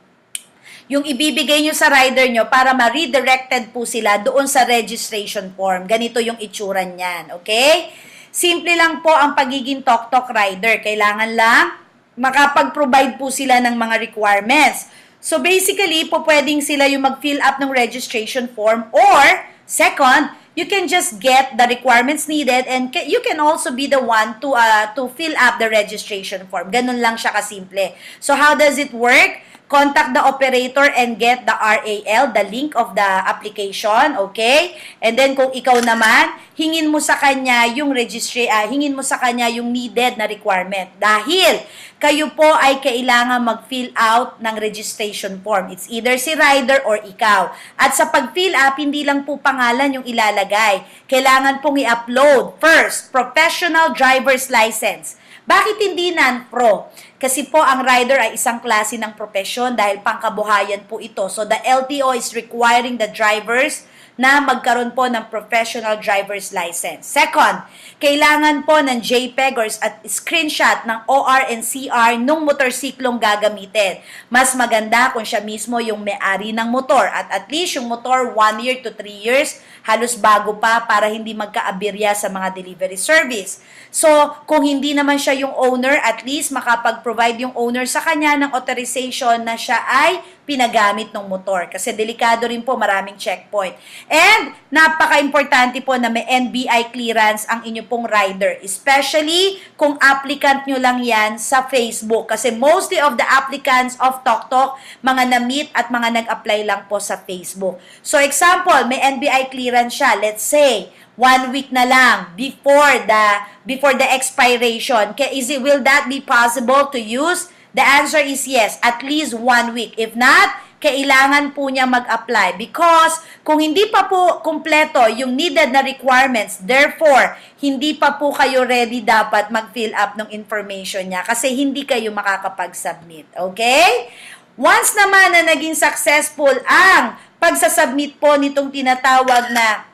yung ibibigay nyo sa rider nyo para ma-redirected po sila doon sa registration form. Ganito yung itsura niyan, okay? Simple lang po ang pagiging TokTok rider. Kailangan lang makapag-provide po sila ng mga requirements. So basically, po pwedeng sila yung mag-fill up ng registration form or second, you can just get the requirements needed and you can also be the one to uh, to fill up the registration form. Ganun lang siya kasimple. So how does it work? contact the operator and get the RAL, the link of the application, okay? And then kung ikaw naman, hingin mo sa kanya yung registry, uh, hingin mo sa kanya yung needed na requirement. Dahil kayo po ay kailangan mag-fill out ng registration form. It's either si rider or ikaw. At sa pag-fill up, hindi lang po pangalan yung ilalagay. Kailangan pong i-upload first, professional driver's license. Bakit hindi non-pro? Kasi po ang rider ay isang klase ng profesyon dahil pangkabuhayan po ito. So the LTO is requiring the drivers na magkaroon po ng professional driver's license. Second, kailangan po ng JPEG or at screenshot ng OR and CR nung motorsiklong gagamitin. Mas maganda kung siya mismo yung may-ari ng motor at at least yung motor 1 year to 3 years halos bago pa para hindi magkaabirya sa mga delivery service. So, kung hindi naman siya yung owner, at least makapag-provide yung owner sa kanya ng authorization na siya ay pinagamit ng motor. Kasi delikado rin po, maraming checkpoint. And, napaka-importante po na may NBI clearance ang inyo pong rider. Especially, kung applicant nyo lang yan sa Facebook. Kasi mostly of the applicants of TokTok, mga na-meet at mga nag-apply lang po sa Facebook. So, example, may NBI clearance siya. Let's say, one week na lang before the before the expiration. Can, is it will that be possible to use? The answer is yes, at least one week. If not, kailangan po niya mag-apply because kung hindi pa po kumpleto yung needed na requirements, therefore, hindi pa po kayo ready dapat mag-fill up ng information niya kasi hindi kayo makakapag-submit. Okay? Once naman na naging successful ang pagsasubmit po nitong tinatawag na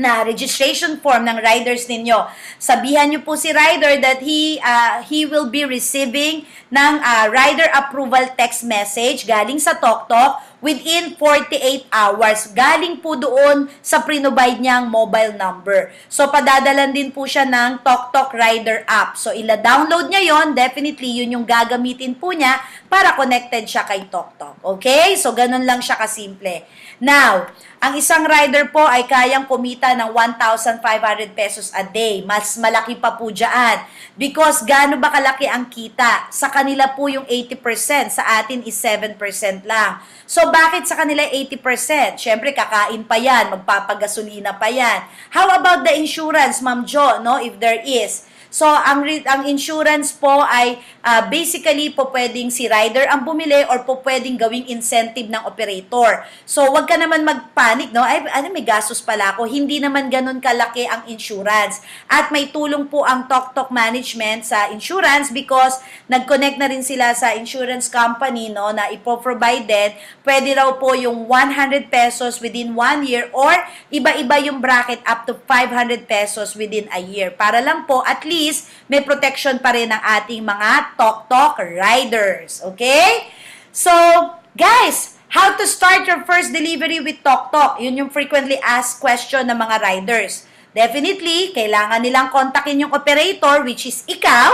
na registration form ng riders ninyo. Sabihan niyo po si rider that he uh, he will be receiving ng uh, rider approval text message galing sa TokTok within 48 hours. Galing po doon sa prinobide niyang mobile number. So, padadalan din po siya ng TokTok Rider app. So, ila-download niya yon Definitely, yun yung gagamitin po niya para connected siya kay TokTok. Okay? So, ganun lang siya kasimple. Now, ang isang rider po ay kayang kumita ng 1,500 pesos a day. Mas malaki pa po dyan. Because gaano ba kalaki ang kita? Sa kanila po yung 80%, sa atin is 7% lang. So bakit sa kanila 80%? Siyempre kakain pa yan, magpapagasolina pa yan. How about the insurance, Ma'am Jo, no? if there is? So, ang, ang insurance po ay uh, basically po pwedeng si rider ang bumili or po pwedeng gawing incentive ng operator. So, wag ka naman magpanik, no? Ay, ano, may gastos pala ako. Hindi naman ganun kalaki ang insurance. At may tulong po ang TokTok Management sa insurance because nag-connect na rin sila sa insurance company, no, na ipo-provide din. Pwede raw po yung 100 pesos within one year or iba-iba yung bracket up to 500 pesos within a year. Para lang po, at least least, may protection pa rin ang ating mga Tok-Tok riders. Okay? So, guys, how to start your first delivery with Tok-Tok? Yun yung frequently asked question ng mga riders. Definitely, kailangan nilang kontakin yung operator, which is ikaw,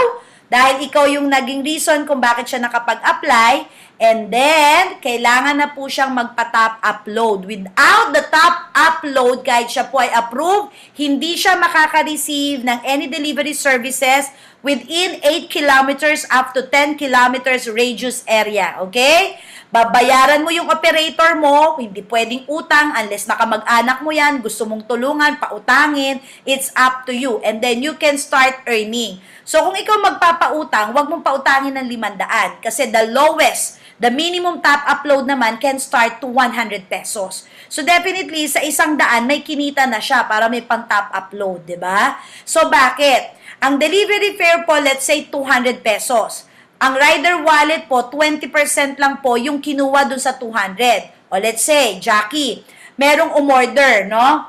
dahil ikaw yung naging reason kung bakit siya nakapag-apply And then, kailangan na po siyang magpa-top upload. Without the top upload, kahit siya po ay approved, hindi siya makaka-receive ng any delivery services within 8 kilometers up to 10 kilometers radius area. Okay? Babayaran mo yung operator mo, hindi pwedeng utang unless nakamag-anak mo yan, gusto mong tulungan, pautangin, it's up to you. And then you can start earning. So kung ikaw magpapautang, huwag mong pautangin ng 500 kasi the lowest The minimum top upload naman can start to 100 pesos. So definitely, sa isang daan, may kinita na siya para may pang top upload, di ba? So bakit? Ang delivery fare po, let's say 200 pesos. Ang rider wallet po, 20% lang po yung kinuha dun sa 200. O let's say, Jackie, merong umorder, no?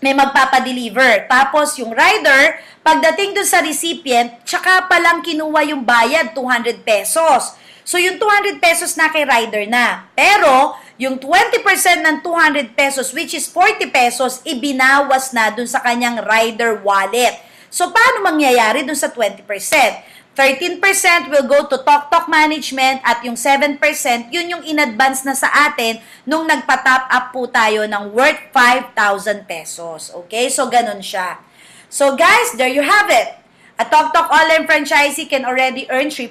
May magpapadeliver. Tapos yung rider, pagdating dun sa recipient, tsaka palang kinuha yung bayad, 200 pesos. So yung 200 pesos na kay rider na. Pero yung 20% ng 200 pesos which is 40 pesos ibinawas na dun sa kanyang rider wallet. So paano mangyayari dun sa 20%? 13% will go to TokTok Tok Management at yung 7%, yun yung in-advance na sa atin nung nagpa-top up po tayo ng worth 5,000 pesos. Okay? So, ganun siya. So, guys, there you have it. A TokTok online franchisee can already earn 3%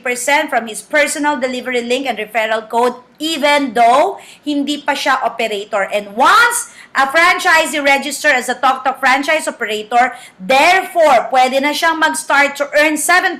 from his personal delivery link and referral code even though hindi pa siya operator. And once a franchisee register as a TokTok franchise operator, therefore, pwede na siyang mag-start to earn 7%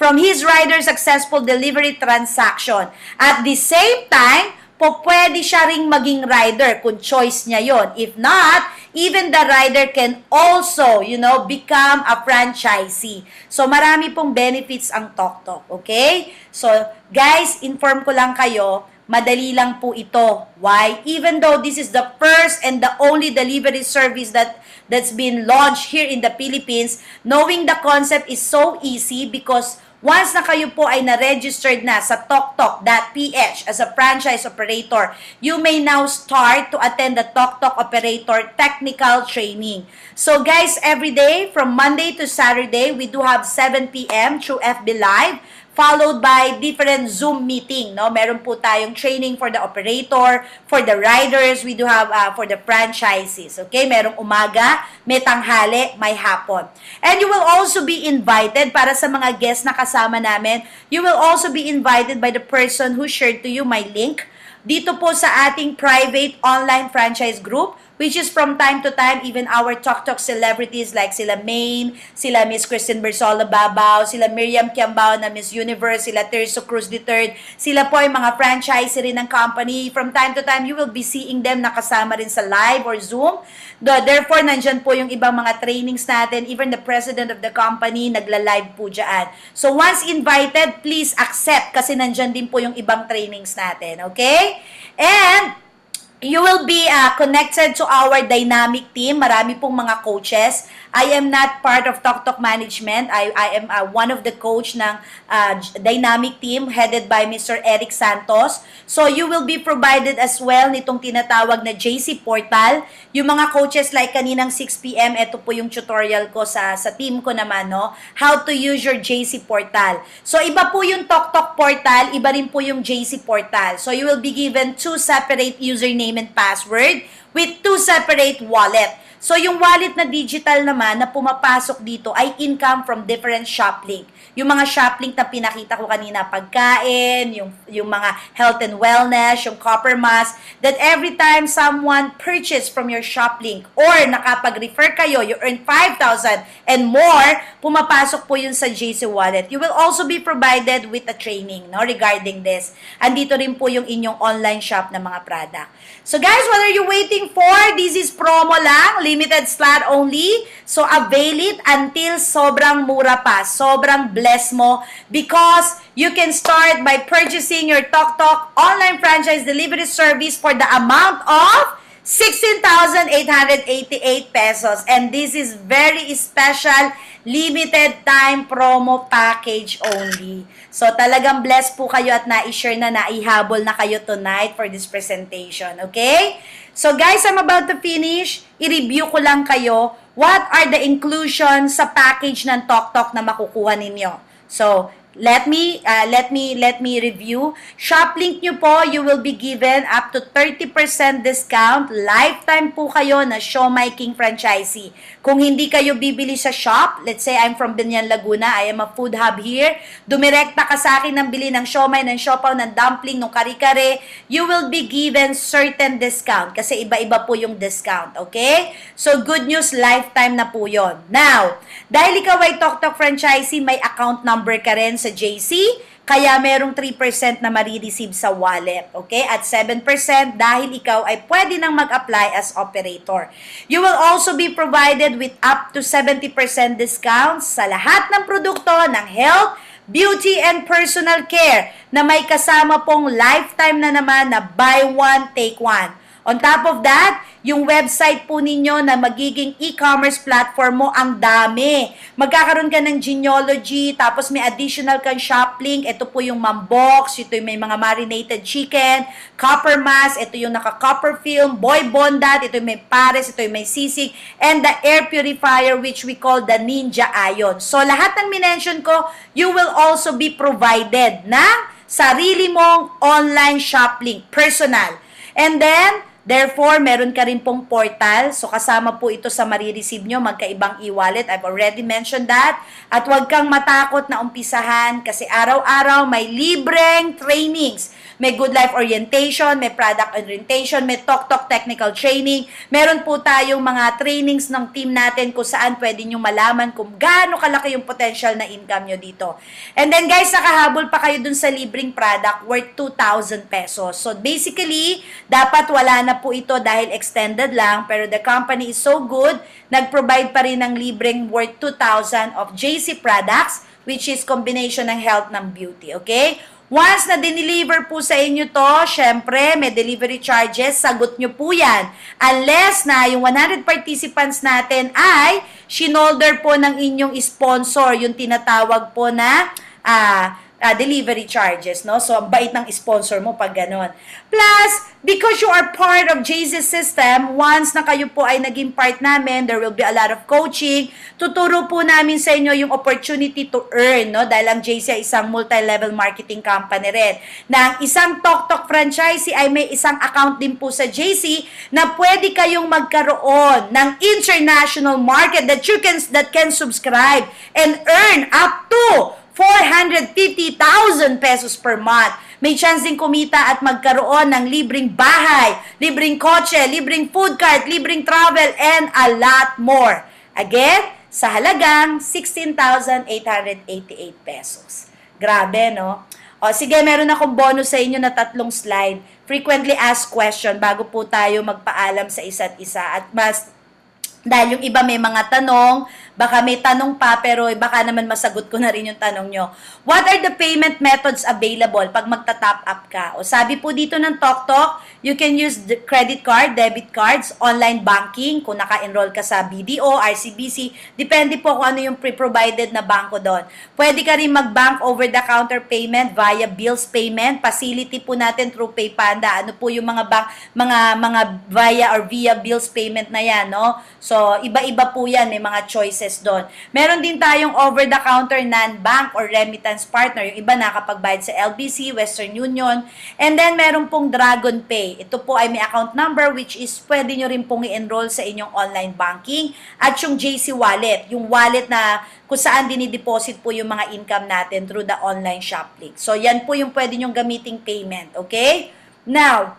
from his rider's successful delivery transaction. At the same time, po pwede siya ring maging rider kung choice niya yon. If not, even the rider can also, you know, become a franchisee. So, marami pong benefits ang TokTok, okay? So, guys, inform ko lang kayo, madali lang po ito. Why? Even though this is the first and the only delivery service that that's been launched here in the Philippines, knowing the concept is so easy because Once na kayo po ay na-registered na sa TokTok.ph as a franchise operator, you may now start to attend the TokTok Operator Technical Training. So guys, every day from Monday to Saturday, we do have 7 p.m. through FB Live followed by different Zoom meeting. No? Meron po tayong training for the operator, for the riders, we do have uh, for the franchises. Okay? Merong umaga, may tanghali, may hapon. And you will also be invited para sa mga guests na kasama namin. You will also be invited by the person who shared to you my link dito po sa ating private online franchise group which is from time to time, even our Talk Talk celebrities like sila Maine, sila Miss Christine Bersola Babao, sila Miriam Kiambao na Miss Universe, sila Terso Cruz III, sila po ay mga franchise rin ng company. From time to time, you will be seeing them nakasama rin sa live or Zoom. Therefore, nandyan po yung ibang mga trainings natin. Even the president of the company, nagla-live po dyan. So, once invited, please accept kasi nandyan din po yung ibang trainings natin. Okay? And, You will be uh, connected to our dynamic team. Marami pong mga coaches I am not part of Tok Tok Management. I, I am uh, one of the coach ng uh, dynamic team headed by Mr. Eric Santos. So you will be provided as well nitong tinatawag na JC Portal. Yung mga coaches like kaninang 6pm, ito po yung tutorial ko sa, sa team ko naman, no? How to use your JC Portal. So iba po yung Tok Tok Portal, iba rin po yung JC Portal. So you will be given two separate username and password with two separate wallet. So yung wallet na digital naman na pumapasok dito ay income from different shop link. Yung mga shop link na pinakita ko kanina, pagkain, yung, yung mga health and wellness, yung copper mask, that every time someone purchase from your shop link or nakapag-refer kayo, you earn 5,000 and more, pumapasok po yun sa JC Wallet. You will also be provided with a training no, regarding this. Andito rin po yung inyong online shop na mga product. So guys, what are you waiting for? This is promo lang, limited slot only. So avail it until sobrang mura pa, sobrang bless mo because you can start by purchasing your TokTok online franchise delivery service for the amount of 16,888 pesos. And this is very special limited time promo package only. So talagang bless po kayo at na-share na, naihabol na kayo tonight for this presentation. Okay? So guys, I'm about to finish. I-review ko lang kayo What are the inclusions sa package ng TokTok na makukuha ninyo? So, Let me uh, let me let me review. Shoplink nyo po, you will be given up to 30% discount. Lifetime po kayo na Showmaking My franchisee. Kung hindi kayo bibili sa shop, let's say I'm from Binyan Laguna, I am a food hub here. Dumirekta ka sa akin ng bili ng siomay, ng siopaw, ng dumpling, ng kare-kare, you will be given certain discount kasi iba-iba po yung discount, okay? So good news, lifetime na po 'yon. Now, dahil ikaw ay TokTok franchisee, may account number ka rin sa JC, kaya merong 3% na marireceive sa wallet, okay? At 7% dahil ikaw ay pwede nang mag-apply as operator. You will also be provided with up to 70% discounts sa lahat ng produkto ng health, beauty and personal care na may kasama pong lifetime na naman na buy one, take one. On top of that, yung website po ninyo na magiging e-commerce platform mo, ang dami. Magkakaroon ka ng genealogy, tapos may additional kang shop link. Ito po yung mambox, ito yung may mga marinated chicken, copper mass, ito yung naka-copper film, boy bondat, ito yung may pares, ito yung may sisig, and the air purifier which we call the ninja ion. So lahat ng minention ko, you will also be provided na sarili mong online shop link, personal. And then, Therefore, meron ka rin pong portal. So, kasama po ito sa marireceive nyo, magkaibang e-wallet. I've already mentioned that. At huwag kang matakot na umpisahan kasi araw-araw may libreng trainings. May good life orientation, may product orientation, may talk-talk technical training. Meron po tayong mga trainings ng team natin kung saan pwede nyo malaman kung gaano kalaki yung potential na income nyo dito. And then guys, nakahabol pa kayo dun sa libreng product worth 2,000 pesos. So basically, dapat wala na na po ito dahil extended lang pero the company is so good, nag-provide pa rin ng libreng worth 2,000 of JC products which is combination ng health ng beauty, okay? Once na dineliver po sa inyo to, syempre, may delivery charges, sagot nyo po yan. Unless na yung 100 participants natin ay shinolder po ng inyong sponsor, yung tinatawag po na uh, uh, delivery charges, no? So, ang bait ng sponsor mo pag ganon. Plus, because you are part of JZ System, once na kayo po ay naging part namin, there will be a lot of coaching. Tuturo po namin sa inyo yung opportunity to earn, no? Dahil ang JC ay isang multi-level marketing company rin. Na ang isang TokTok franchisee ay may isang account din po sa JC na pwede kayong magkaroon ng international market that you can that can subscribe and earn up to 450,000 pesos per month. May chance din kumita at magkaroon ng libreng bahay, libreng kotse, libreng food cart, libreng travel, and a lot more. Again, sa halagang 16,888 pesos. Grabe, no? O, sige, meron akong bonus sa inyo na tatlong slide. Frequently asked question bago po tayo magpaalam sa isa't isa. At mas, dahil yung iba may mga tanong, Baka may tanong pa pero eh, baka naman masagot ko na rin yung tanong nyo. What are the payment methods available pag magta-top up ka? O sabi po dito ng TokTok, you can use the credit card, debit cards, online banking kung naka-enroll ka sa BDO, RCBC, depende po kung ano yung pre-provided na banko doon. Pwede ka rin mag-bank over-the-counter payment via bills payment, facility po natin through PayPanda. Ano po yung mga bank, mga mga via or via bills payment na yan, no? So, iba-iba po yan, may mga choices services doon. Meron din tayong over-the-counter non-bank or remittance partner. Yung iba nakakapagbayad sa LBC, Western Union. And then, meron pong Dragon Pay. Ito po ay may account number which is pwede nyo rin pong i-enroll sa inyong online banking. At yung JC Wallet, yung wallet na kung saan dinideposit po yung mga income natin through the online shop link. So, yan po yung pwede nyong gamiting payment. Okay? Now,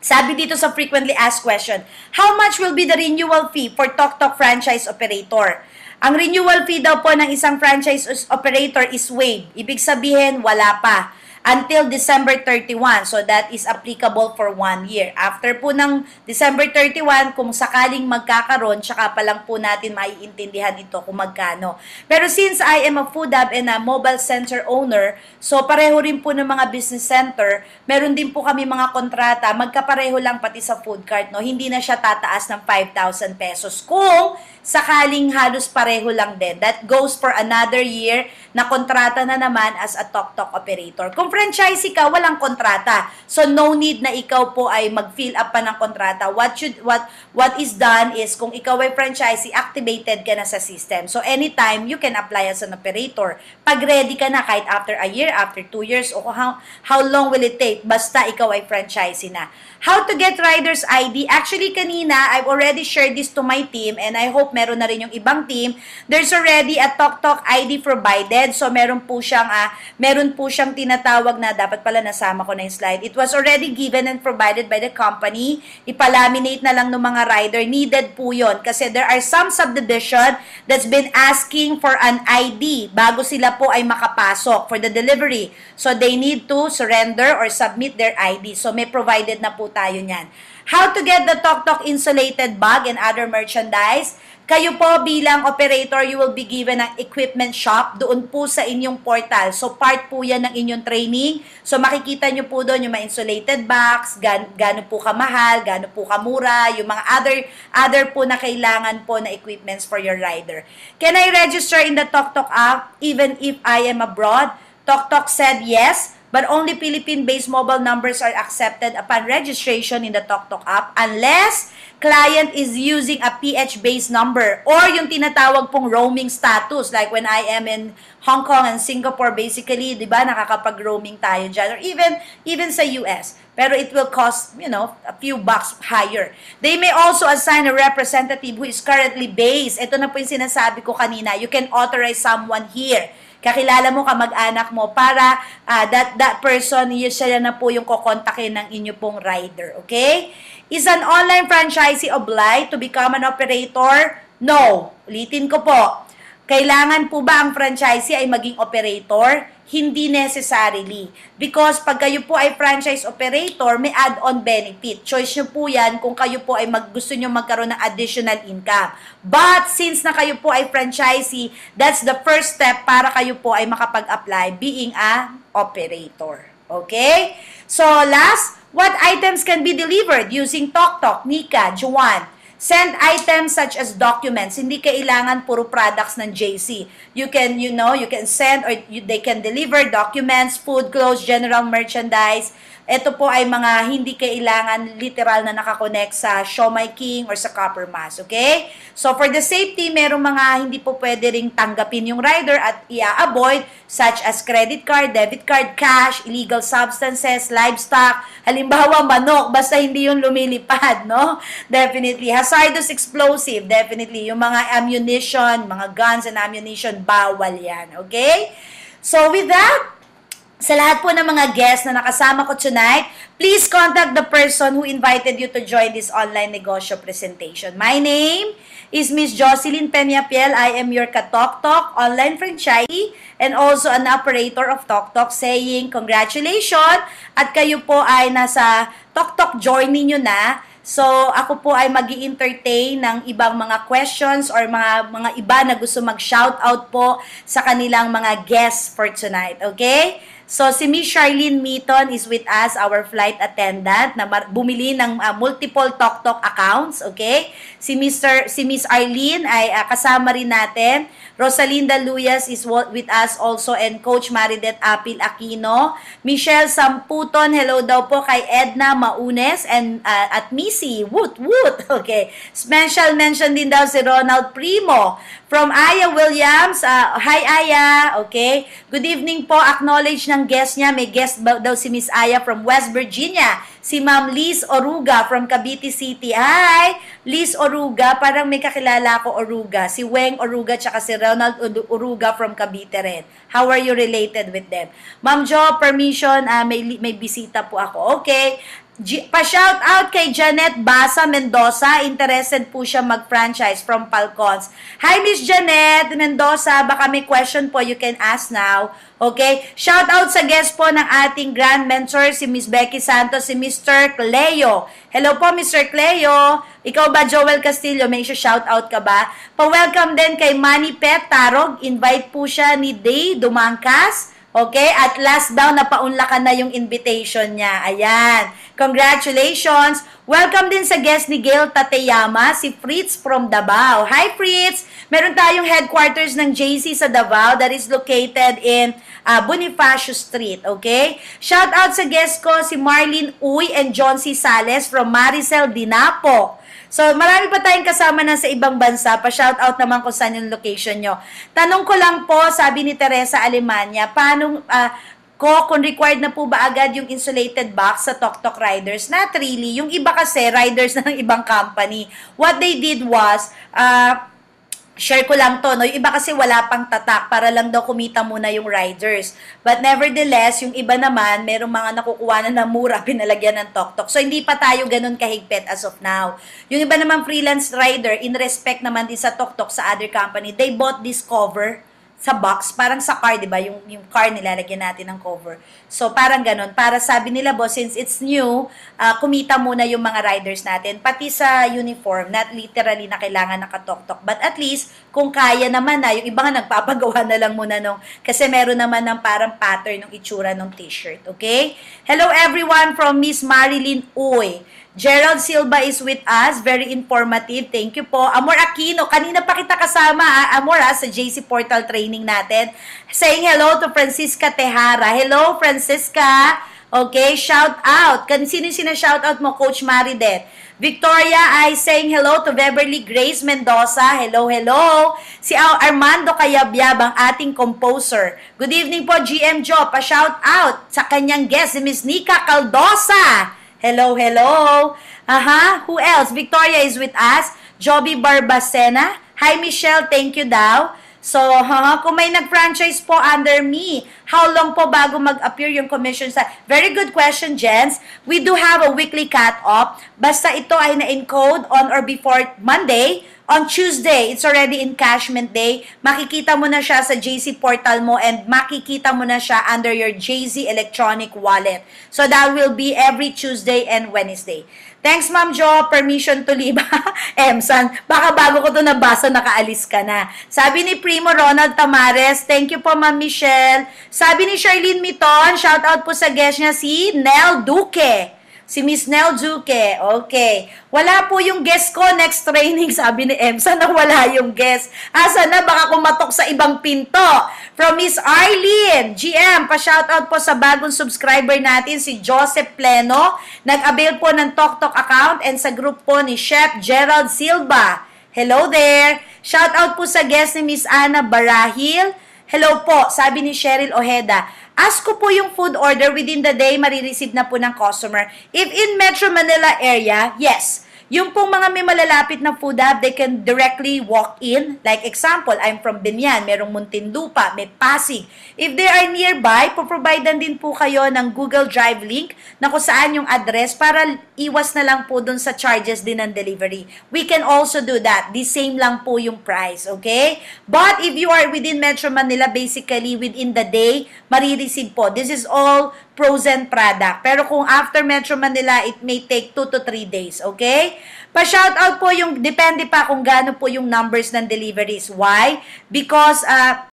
sabi dito sa frequently asked question, how much will be the renewal fee for TokTok franchise operator? Ang renewal fee daw po ng isang franchise operator is waived. Ibig sabihin, wala pa until December 31. So that is applicable for one year. After po ng December 31, kung sakaling magkakaroon, tsaka pa lang po natin maiintindihan ito kung magkano. Pero since I am a food hub and a mobile center owner, so pareho rin po ng mga business center, meron din po kami mga kontrata, magkapareho lang pati sa food cart, no? hindi na siya tataas ng 5,000 pesos kung sakaling halos pareho lang din. That goes for another year na kontrata na naman as a tok-tok operator. Kung franchisee ka, walang kontrata. So no need na ikaw po ay mag-fill up pa ng kontrata. What should what what is done is kung ikaw ay franchisee, activated ka na sa system. So anytime you can apply as an operator. Pag ready ka na kahit after a year, after two years, o how, how long will it take? Basta ikaw ay franchisee na. How to get rider's ID? Actually, kanina, I've already shared this to my team and I hope meron na rin yung ibang team. There's already a TokTok ID provided. So meron po siyang uh, meron po siyang tinatawag na dapat pala nasama ko na yung slide. It was already given and provided by the company. Ipalaminate na lang ng mga rider. Needed po yon kasi there are some subdivision that's been asking for an ID bago sila po ay makapasok for the delivery. So they need to surrender or submit their ID. So may provided na po tayo niyan. How to get the TokTok insulated bag and other merchandise? Kayo po bilang operator, you will be given an equipment shop doon po sa inyong portal. So, part po yan ng inyong training. So, makikita nyo po doon yung mga insulated box, gan gano'n po kamahal, gano'n po kamura, yung mga other, other po na kailangan po na equipments for your rider. Can I register in the TokTok app even if I am abroad? TokTok said yes but only Philippine-based mobile numbers are accepted upon registration in the TokTok app unless client is using a PH-based number or yung tinatawag pong roaming status. Like when I am in Hong Kong and Singapore, basically, di ba, nakakapag-roaming tayo dyan. Or even, even sa US pero it will cost, you know, a few bucks higher. They may also assign a representative who is currently based. Ito na po yung sinasabi ko kanina. You can authorize someone here kakilala mo, kamag-anak mo, para uh, that, that person, yun siya na po yung kokontakin ng inyo pong rider, okay? Is an online franchisee obliged to become an operator? No. Ulitin ko po. Kailangan po ba ang franchisee ay maging operator? Hindi necessarily. Because pag kayo po ay franchise operator, may add-on benefit. Choice nyo po yan kung kayo po ay mag, gusto nyo magkaroon ng additional income. But since na kayo po ay franchisee, that's the first step para kayo po ay makapag-apply being a operator. Okay? So last, what items can be delivered using TokTok, Nika, Juan? Send items such as documents. Hindi kailangan puro products ng JC. You can, you know, you can send or you, they can deliver documents, food, clothes, general merchandise, ito po ay mga hindi kailangan literal na nakakonect sa Shomai King or sa Copper Mass, okay? So for the safety, merong mga hindi po pwede ring tanggapin yung rider at i-avoid such as credit card, debit card, cash, illegal substances, livestock, halimbawa manok, basta hindi yung lumilipad, *laughs* no? Definitely. Hazardous explosive, definitely. Yung mga ammunition, mga guns and ammunition, bawal yan, okay? So with that, sa lahat po ng mga guests na nakasama ko tonight, please contact the person who invited you to join this online negosyo presentation. My name is Miss Jocelyn Peñapiel. I am your Katoktok online franchisee and also an operator of TokTok saying congratulations at kayo po ay nasa TokTok journey nyo na. So, ako po ay mag entertain ng ibang mga questions or mga, mga iba na gusto mag-shoutout po sa kanilang mga guests for tonight. Okay? So si Miss Charlene Meaton is with us, our flight attendant na bumili ng uh, multiple TokTok accounts, okay? Si Mr. si Miss Arlene ay uh, kasama rin natin. Rosalinda Luyas is with us also and Coach Maridet Apil Aquino. Michelle Samputon, hello daw po kay Edna Maunes and uh, at Missy Woot Woot. *laughs* Okay. Special mention din daw si Ronald Primo. From Aya Williams, uh, hi Aya. Okay. Good evening po. Acknowledge ng guest niya. May guest daw si Miss Aya from West Virginia. Si Ma'am Liz Oruga from Cavite City. Hi! Liz Oruga, parang may kakilala ako Oruga, si Weng Oruga tsaka si Ronald Oruga from Cavite rin. How are you related with them? Ma'am Jo, permission, uh, may, may bisita po ako. Okay. G- pa-shout out kay Janet Basa Mendoza. Interested po siya mag-franchise from Falcons. Hi, Miss Janet Mendoza. Baka may question po you can ask now. Okay? Shout out sa guest po ng ating grand mentor, si Miss Becky Santos, si Mr. Cleo. Hello po, Mr. Cleo. Ikaw ba, Joel Castillo? May sure shout out ka ba? Pa-welcome din kay Manny Pet Tarog. Invite po siya ni Day Dumangkas. Okay? At last daw, napaunlakan na yung invitation niya. Ayan. Congratulations! Welcome din sa guest ni Gail Tateyama, si Fritz from Davao. Hi, Fritz! Meron tayong headquarters ng JC sa Davao that is located in uh, Bonifacio Street. Okay? Shout out sa guest ko, si Marlene Uy and John C. Sales from Maricel Dinapo. So, marami pa tayong kasama na sa ibang bansa. Pa-shout out naman kung saan yung location nyo. Tanong ko lang po, sabi ni Teresa Alemania, paano, uh, ko kung required na po ba agad yung insulated box sa TokTok riders? Not really. Yung iba kasi, riders na *laughs* ng ibang company. What they did was, uh, share ko lang to, no? Yung iba kasi wala pang tatak para lang daw kumita muna yung riders. But nevertheless, yung iba naman, merong mga nakukuha na na mura *laughs* pinalagyan ng TokTok. So, hindi pa tayo ganun kahigpit as of now. Yung iba naman freelance rider, in respect naman din sa TokTok, sa other company, they bought this cover sa box, parang sa car, 'di ba? Yung yung car nilalagyan natin ng cover. So parang ganun para sabi nila boss since it's new, uh, kumita muna yung mga riders natin pati sa uniform, not literally na kailangan nakatoktok. But at least kung kaya naman na yung iba nga nagpapagawa na lang muna nung kasi meron naman ng parang pattern ng itsura ng t-shirt, okay? Hello everyone from Miss Marilyn Uy. Gerald Silva is with us. Very informative. Thank you po. Amor Aquino, kanina pa kita kasama, ah, Amor, ah, sa JC Portal training natin. Saying hello to Francisca Tejara. Hello, Francisca. Okay, shout out. Sino yung sina-shout out mo, Coach Maridet? Victoria ay saying hello to Beverly Grace Mendoza. Hello, hello. Si Armando Kayabyab, ang ating composer. Good evening po, GM Joe. Pa-shout out sa kanyang guest, si Miss Nika Caldosa. Hello, hello. Aha, who else? Victoria is with us. Joby Barbacena. Hi, Michelle. Thank you daw. So, ha, kung may nag-franchise po under me, how long po bago mag-appear yung commission sa... Very good question, gents. We do have a weekly cut-off. Basta ito ay na-encode on or before Monday, on Tuesday, it's already in cashment day. Makikita mo na siya sa JC portal mo and makikita mo na siya under your JC electronic wallet. So that will be every Tuesday and Wednesday. Thanks, Ma'am Jo. Permission to leave. *laughs* Emsan, baka bago ko to nabasa, nakaalis ka na. Sabi ni Primo Ronald Tamares, thank you po, Ma'am Michelle. Sabi ni Charlene Miton, shout out po sa guest niya si Nell Duque. Si Miss Nell Duque. Okay. Wala po yung guest ko next training, *laughs* sabi ni M. Sana wala yung guest. Asa ah, na? Baka kumatok sa ibang pinto. From Miss Arlene. GM, pa-shoutout po sa bagong subscriber natin, si Joseph Pleno. Nag-avail po ng TokTok account and sa group po ni Chef Gerald Silva. Hello there. Shoutout po sa guest ni Miss Ana Barahil. Hello po, sabi ni Cheryl Ojeda. Ask ko po yung food order within the day, marireceive na po ng customer. If in Metro Manila area, yes yung pong mga may malalapit na food hub, they can directly walk in. Like example, I'm from Binyan, merong Muntinlupa, may Pasig. If they are nearby, po-provide din po kayo ng Google Drive link na kung saan yung address para iwas na lang po dun sa charges din ng delivery. We can also do that. The same lang po yung price, okay? But if you are within Metro Manila, basically within the day, marireceive po. This is all frozen product. Pero kung after Metro Manila, it may take 2 to 3 days, okay? pa shout out po yung, depende pa kung gaano po yung numbers ng deliveries. Why? Because, uh,